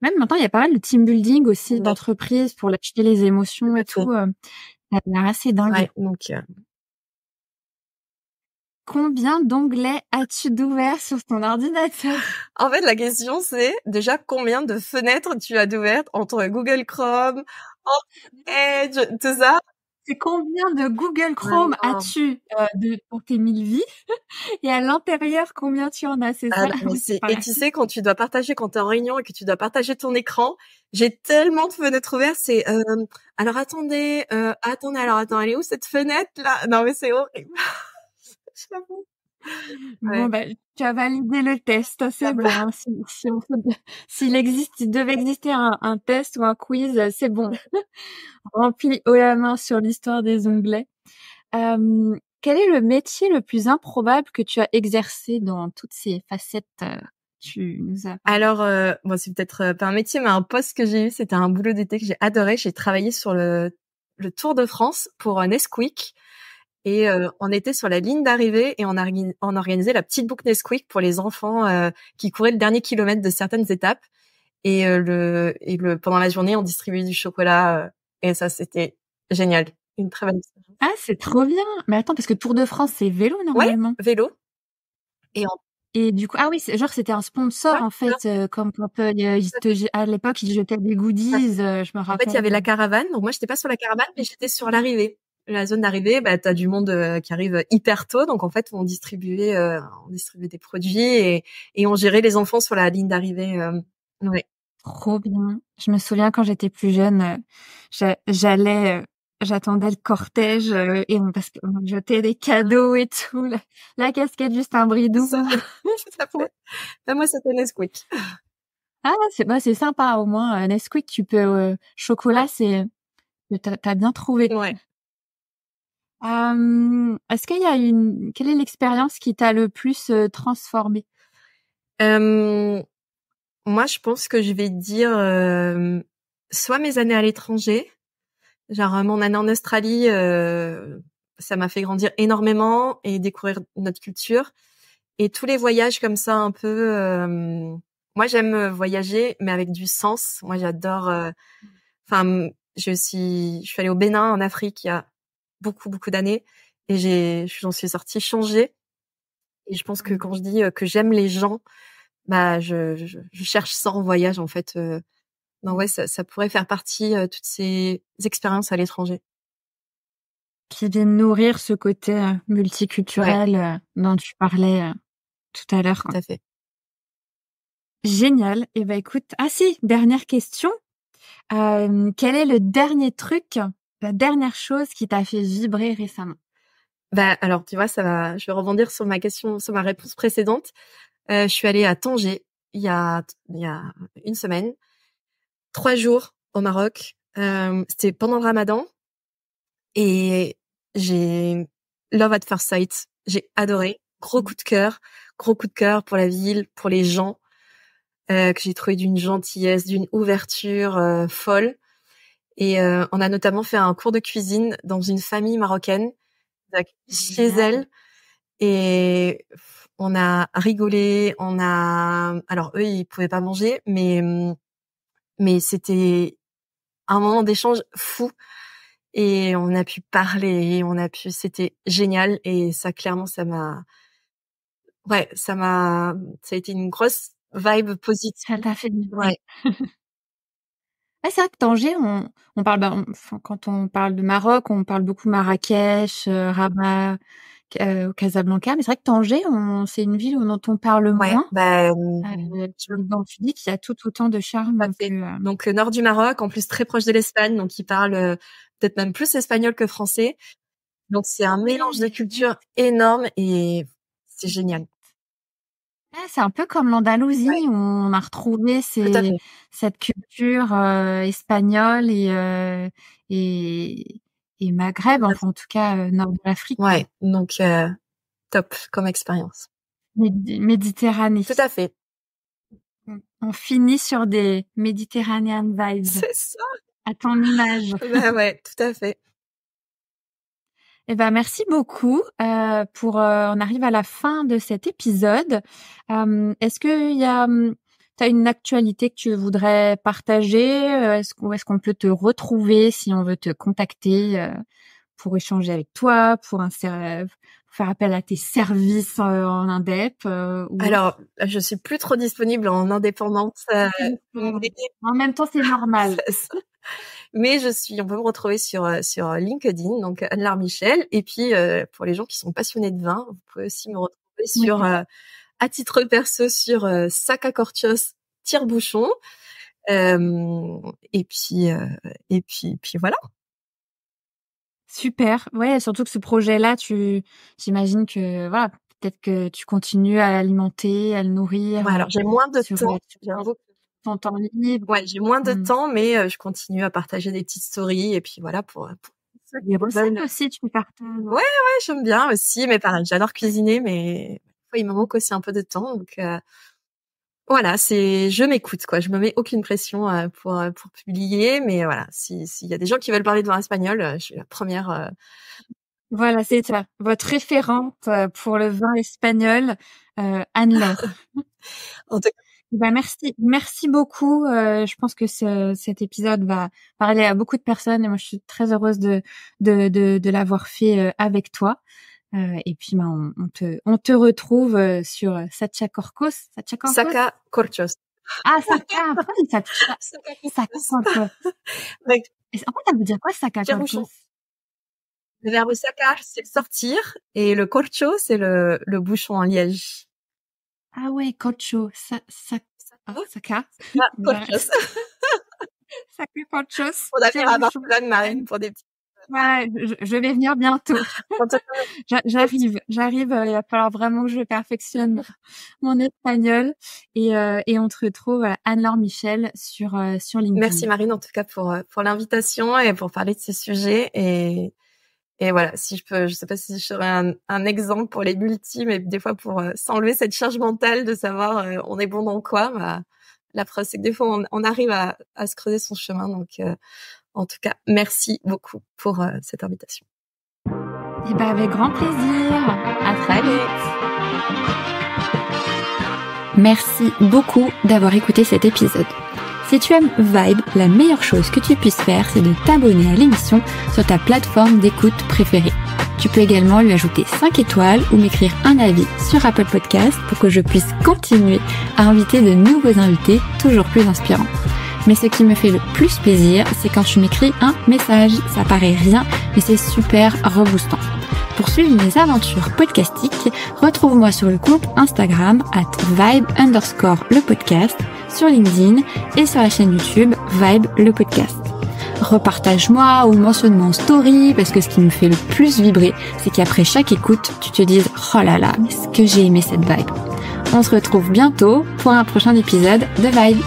Speaker 2: même maintenant il y a pas mal de team building aussi d'entreprises pour lâcher les émotions et tout. ça a assez dingue. donc.
Speaker 1: Combien d'onglets as-tu d'ouvert sur ton ordinateur En fait, la question c'est déjà combien de fenêtres tu as d'ouvertes entre Google Chrome, Edge, tout ça. C'est combien de Google Chrome as-tu euh, pour tes 1000 vies
Speaker 2: Et à l'intérieur, combien tu en as C'est ah, ça Et tu sais,
Speaker 1: quand tu dois partager, quand tu es en réunion et que tu dois partager ton écran, j'ai tellement de fenêtres ouvertes. C'est euh, alors attendez, euh, attendez, alors attends, elle est où cette fenêtre là Non mais c'est horrible. Bon, ben,
Speaker 2: tu as validé le test, c'est bah, bon. s'il existe, il devait exister un, test ou un quiz, c'est bon. Rempli haut la main sur l'histoire des onglets. Euh, quel est le métier le plus improbable que tu as exercé dans toutes ces facettes euh,
Speaker 1: tu nous as... Alors, euh, bon, c'est peut-être euh, pas un métier, mais un poste que j'ai eu, c'était un boulot d'été que j'ai adoré. J'ai travaillé sur le, le Tour de France pour euh, Nesquik. Et euh, on était sur la ligne d'arrivée et on, a, on organisait la petite boucle quick pour les enfants euh, qui couraient le dernier kilomètre de certaines étapes. Et, euh, le, et le, pendant la journée, on distribuait du chocolat. et ça, c'était génial. Une très bonne Ah, c'est trop bien. Mais attends, parce que Tour de France, c'est vélo normalement.
Speaker 2: vélo. Et Et du coup, ah oui, genre c'était un sponsor en fait, comme à l'époque ils jetaient des goodies, je me rappelle. En fait, il y avait la caravane, donc moi j'étais pas sur la
Speaker 1: caravane, mais j'étais sur l'arrivée la zone d'arrivée, bah, tu as du monde euh, qui arrive hyper tôt. Donc, en fait, on distribuait, euh, on distribuait des produits et, et, on gérait les enfants sur la ligne d'arrivée. Euh, ouais.
Speaker 2: Trop bien. Je me souviens quand j'étais plus jeune, j'allais, j'attendais le cortège et on, parce qu'on jetait des cadeaux et tout. La, la casquette juste un bridou. Ça,
Speaker 1: moi, c'était Nesquik.
Speaker 2: Ah, c'est bah, sympa au moins. Nesquik, tu peux... chocolat, c'est... T'as bien trouvé. Ouais. Euh, est-ce qu'il y a une quelle est
Speaker 1: l'expérience qui t'a le plus euh, transformé Moi, je pense que je vais dire soit mes années à l'étranger, genre mon année en Australie, euh, ça m'a fait grandir énormément et découvrir notre culture et tous les voyages comme ça un peu. moi, j'aime voyager, mais avec du sens. Moi, j'adore. Enfin, je suis, je suis allée au Bénin en Afrique il y a beaucoup, beaucoup d'années. Et j'ai, j'en suis sortie changée. Et je pense que mmh. quand je dis que j'aime les gens, bah, je, cherche ça en voyage, en fait. non bah ouais, ça, pourrait faire partie de toutes ces expériences à l'étranger.
Speaker 2: Qui viennent nourrir ce côté multiculturel dont tu parlais tout à l'heure. Tout à fait. Génial. Et eh ben écoute, ah si, dernière question. quel est le dernier truc
Speaker 1: la dernière chose qui t'a fait vibrer récemment bah, alors, tu vois, ça va, je vais rebondir sur ma question, sur ma réponse précédente. Euh, je suis allée à Tanger il y a, une semaine, trois jours au Maroc. Euh, c'était pendant le Ramadan et j'ai love at first sight. J'ai adoré. Gros mmh. coup de cœur, gros coup de cœur pour la ville, pour les gens euh, que j'ai trouvé d'une gentillesse, d'une ouverture euh, folle. Et euh, on a notamment fait un cours de cuisine dans une famille marocaine chez elle. Et on a rigolé, on a. Alors eux, ils pouvaient pas manger, mais mais c'était un moment d'échange fou. Et on a pu parler, et on a pu. C'était génial. Et ça, clairement, ça m'a. Ouais, ça m'a. Ça a été une grosse vibe positive. Ça t'a
Speaker 2: fait du ouais. c'est vrai que Tanger, on, parle, bah, quand on parle de Maroc, on parle beaucoup Marrakech, euh, Rabat, euh, Casablanca, mais c'est vrai que Tanger, c'est une ville dont on parle le moins. Bah, euh, mmh. tu dis qu'il y a
Speaker 1: tout autant de charme. Donc, le nord du Maroc, en plus très proche de l'Espagne, donc ils parlent peut-être même plus espagnol que français. Donc c'est un mélange de cultures énorme et c'est génial
Speaker 2: c'est un peu comme l'Andalousie où on a retrouvé cette culture euh, espagnole et, euh, et, et Maghreb, en tout cas euh, nord de l'Afrique. Ouais, donc top comme expérience. Méditerranée. Tout à fait. On finit sur des Mediterranean vibes. C'est ça. À ton image. Ben ouais, tout à fait. Eh ben, merci beaucoup. Euh, pour, euh, on arrive à la fin de cet épisode. Euh, Est-ce que y a, hum, as une actualité que tu voudrais partager euh, Est-ce est-ce qu'on peut te retrouver si on veut te contacter euh, pour échanger avec toi, pour un faire appel à tes services en
Speaker 1: indep ou... Alors, je suis plus trop disponible en indépendante. en même temps, c'est normal. Mais je suis, on peut me retrouver sur euh, sur euh, LinkedIn, donc euh, Anne-Laure Michel. Et puis pour les gens qui sont passionnés de vin, vous pouvez aussi me retrouver sur à titre perso sur euh, à Cortios tire bouchon. et puis et puis puis voilà.
Speaker 2: Super, ouais. Surtout que ce projet-là, tu, j'imagine que voilà, peut-être que tu continues à l'alimenter, à le nourrir. alors j'ai moins de temps
Speaker 1: ton temps libre Ouais, j'ai moins de mmh. temps, mais euh, je continue à partager des petites stories et puis voilà pour. Euh, bah Les aussi, tu partages. Ouais, ouais, j'aime bien aussi, mais pareil, j'adore cuisiner, mais il me manque aussi un peu de temps, donc euh, voilà, c'est, je m'écoute quoi, je me mets aucune pression pour pour publier, mais voilà, s'il y a des gens qui veulent parler de vin espagnol, je suis la première. Voilà, c'est Votre référente pour le
Speaker 2: vin espagnol, Anne-Laure. en tout cas, bah, merci, merci beaucoup. Euh, je pense que ce, cet épisode va parler à beaucoup de personnes et moi je suis très heureuse de de, de, de l'avoir fait euh, avec toi. Euh, et puis ben on, te on te retrouve euh, sur Satcha Corcos, Satcha Corcos. Saka Corchos. Ah
Speaker 1: Saka, Saka En fait, ça veut dire quoi Saka Korkos Le verbe Saka c'est sortir et le Corcho c'est le le bouchon en liège. Ah ouais, Cocho, ça, ça, ça, ça fait conchos. On a un plein de Marine, pour des petits. Ouais, je, vais venir bientôt. j'arrive, j'arrive. Euh, il va falloir
Speaker 2: vraiment que je perfectionne mon espagnol et, euh, et on te retrouve euh, Anne-Laure Michel sur sur LinkedIn. Merci
Speaker 1: Marine en tout cas pour pour l'invitation et pour parler de ce sujet et et voilà, si je peux, je sais pas si je serais un, exemple pour les multi, mais des fois pour euh, s'enlever cette charge mentale de savoir euh, on est bon dans quoi, bah, la preuve c'est que des fois on, arrive à, se creuser son chemin. Donc, euh, en tout cas, merci beaucoup pour cette invitation. Et eh ben avec grand plaisir. À très vite.
Speaker 2: Merci beaucoup d'avoir écouté cet épisode. Si tu aimes Vibe, la meilleure chose que tu puisses faire, c'est de t'abonner à l'émission sur ta plateforme d'écoute préférée. Tu peux également lui ajouter 5 étoiles ou m'écrire un avis sur Apple Podcast pour que je puisse continuer à inviter de nouveaux invités toujours plus inspirants. Mais ce qui me fait le plus plaisir, c'est quand tu m'écris un message. Ça paraît rien, mais c'est super reboostant. Pour suivre mes aventures podcastiques, retrouve-moi sur le groupe Instagram at vibe underscore le podcast, sur LinkedIn et sur la chaîne YouTube Vibe le podcast. Repartage-moi ou mentionne-moi en story parce que ce qui me fait le plus vibrer, c'est qu'après chaque écoute, tu te dises « Oh là là, mais ce que j'ai aimé cette vibe !» On se retrouve bientôt pour un prochain épisode de Vibe.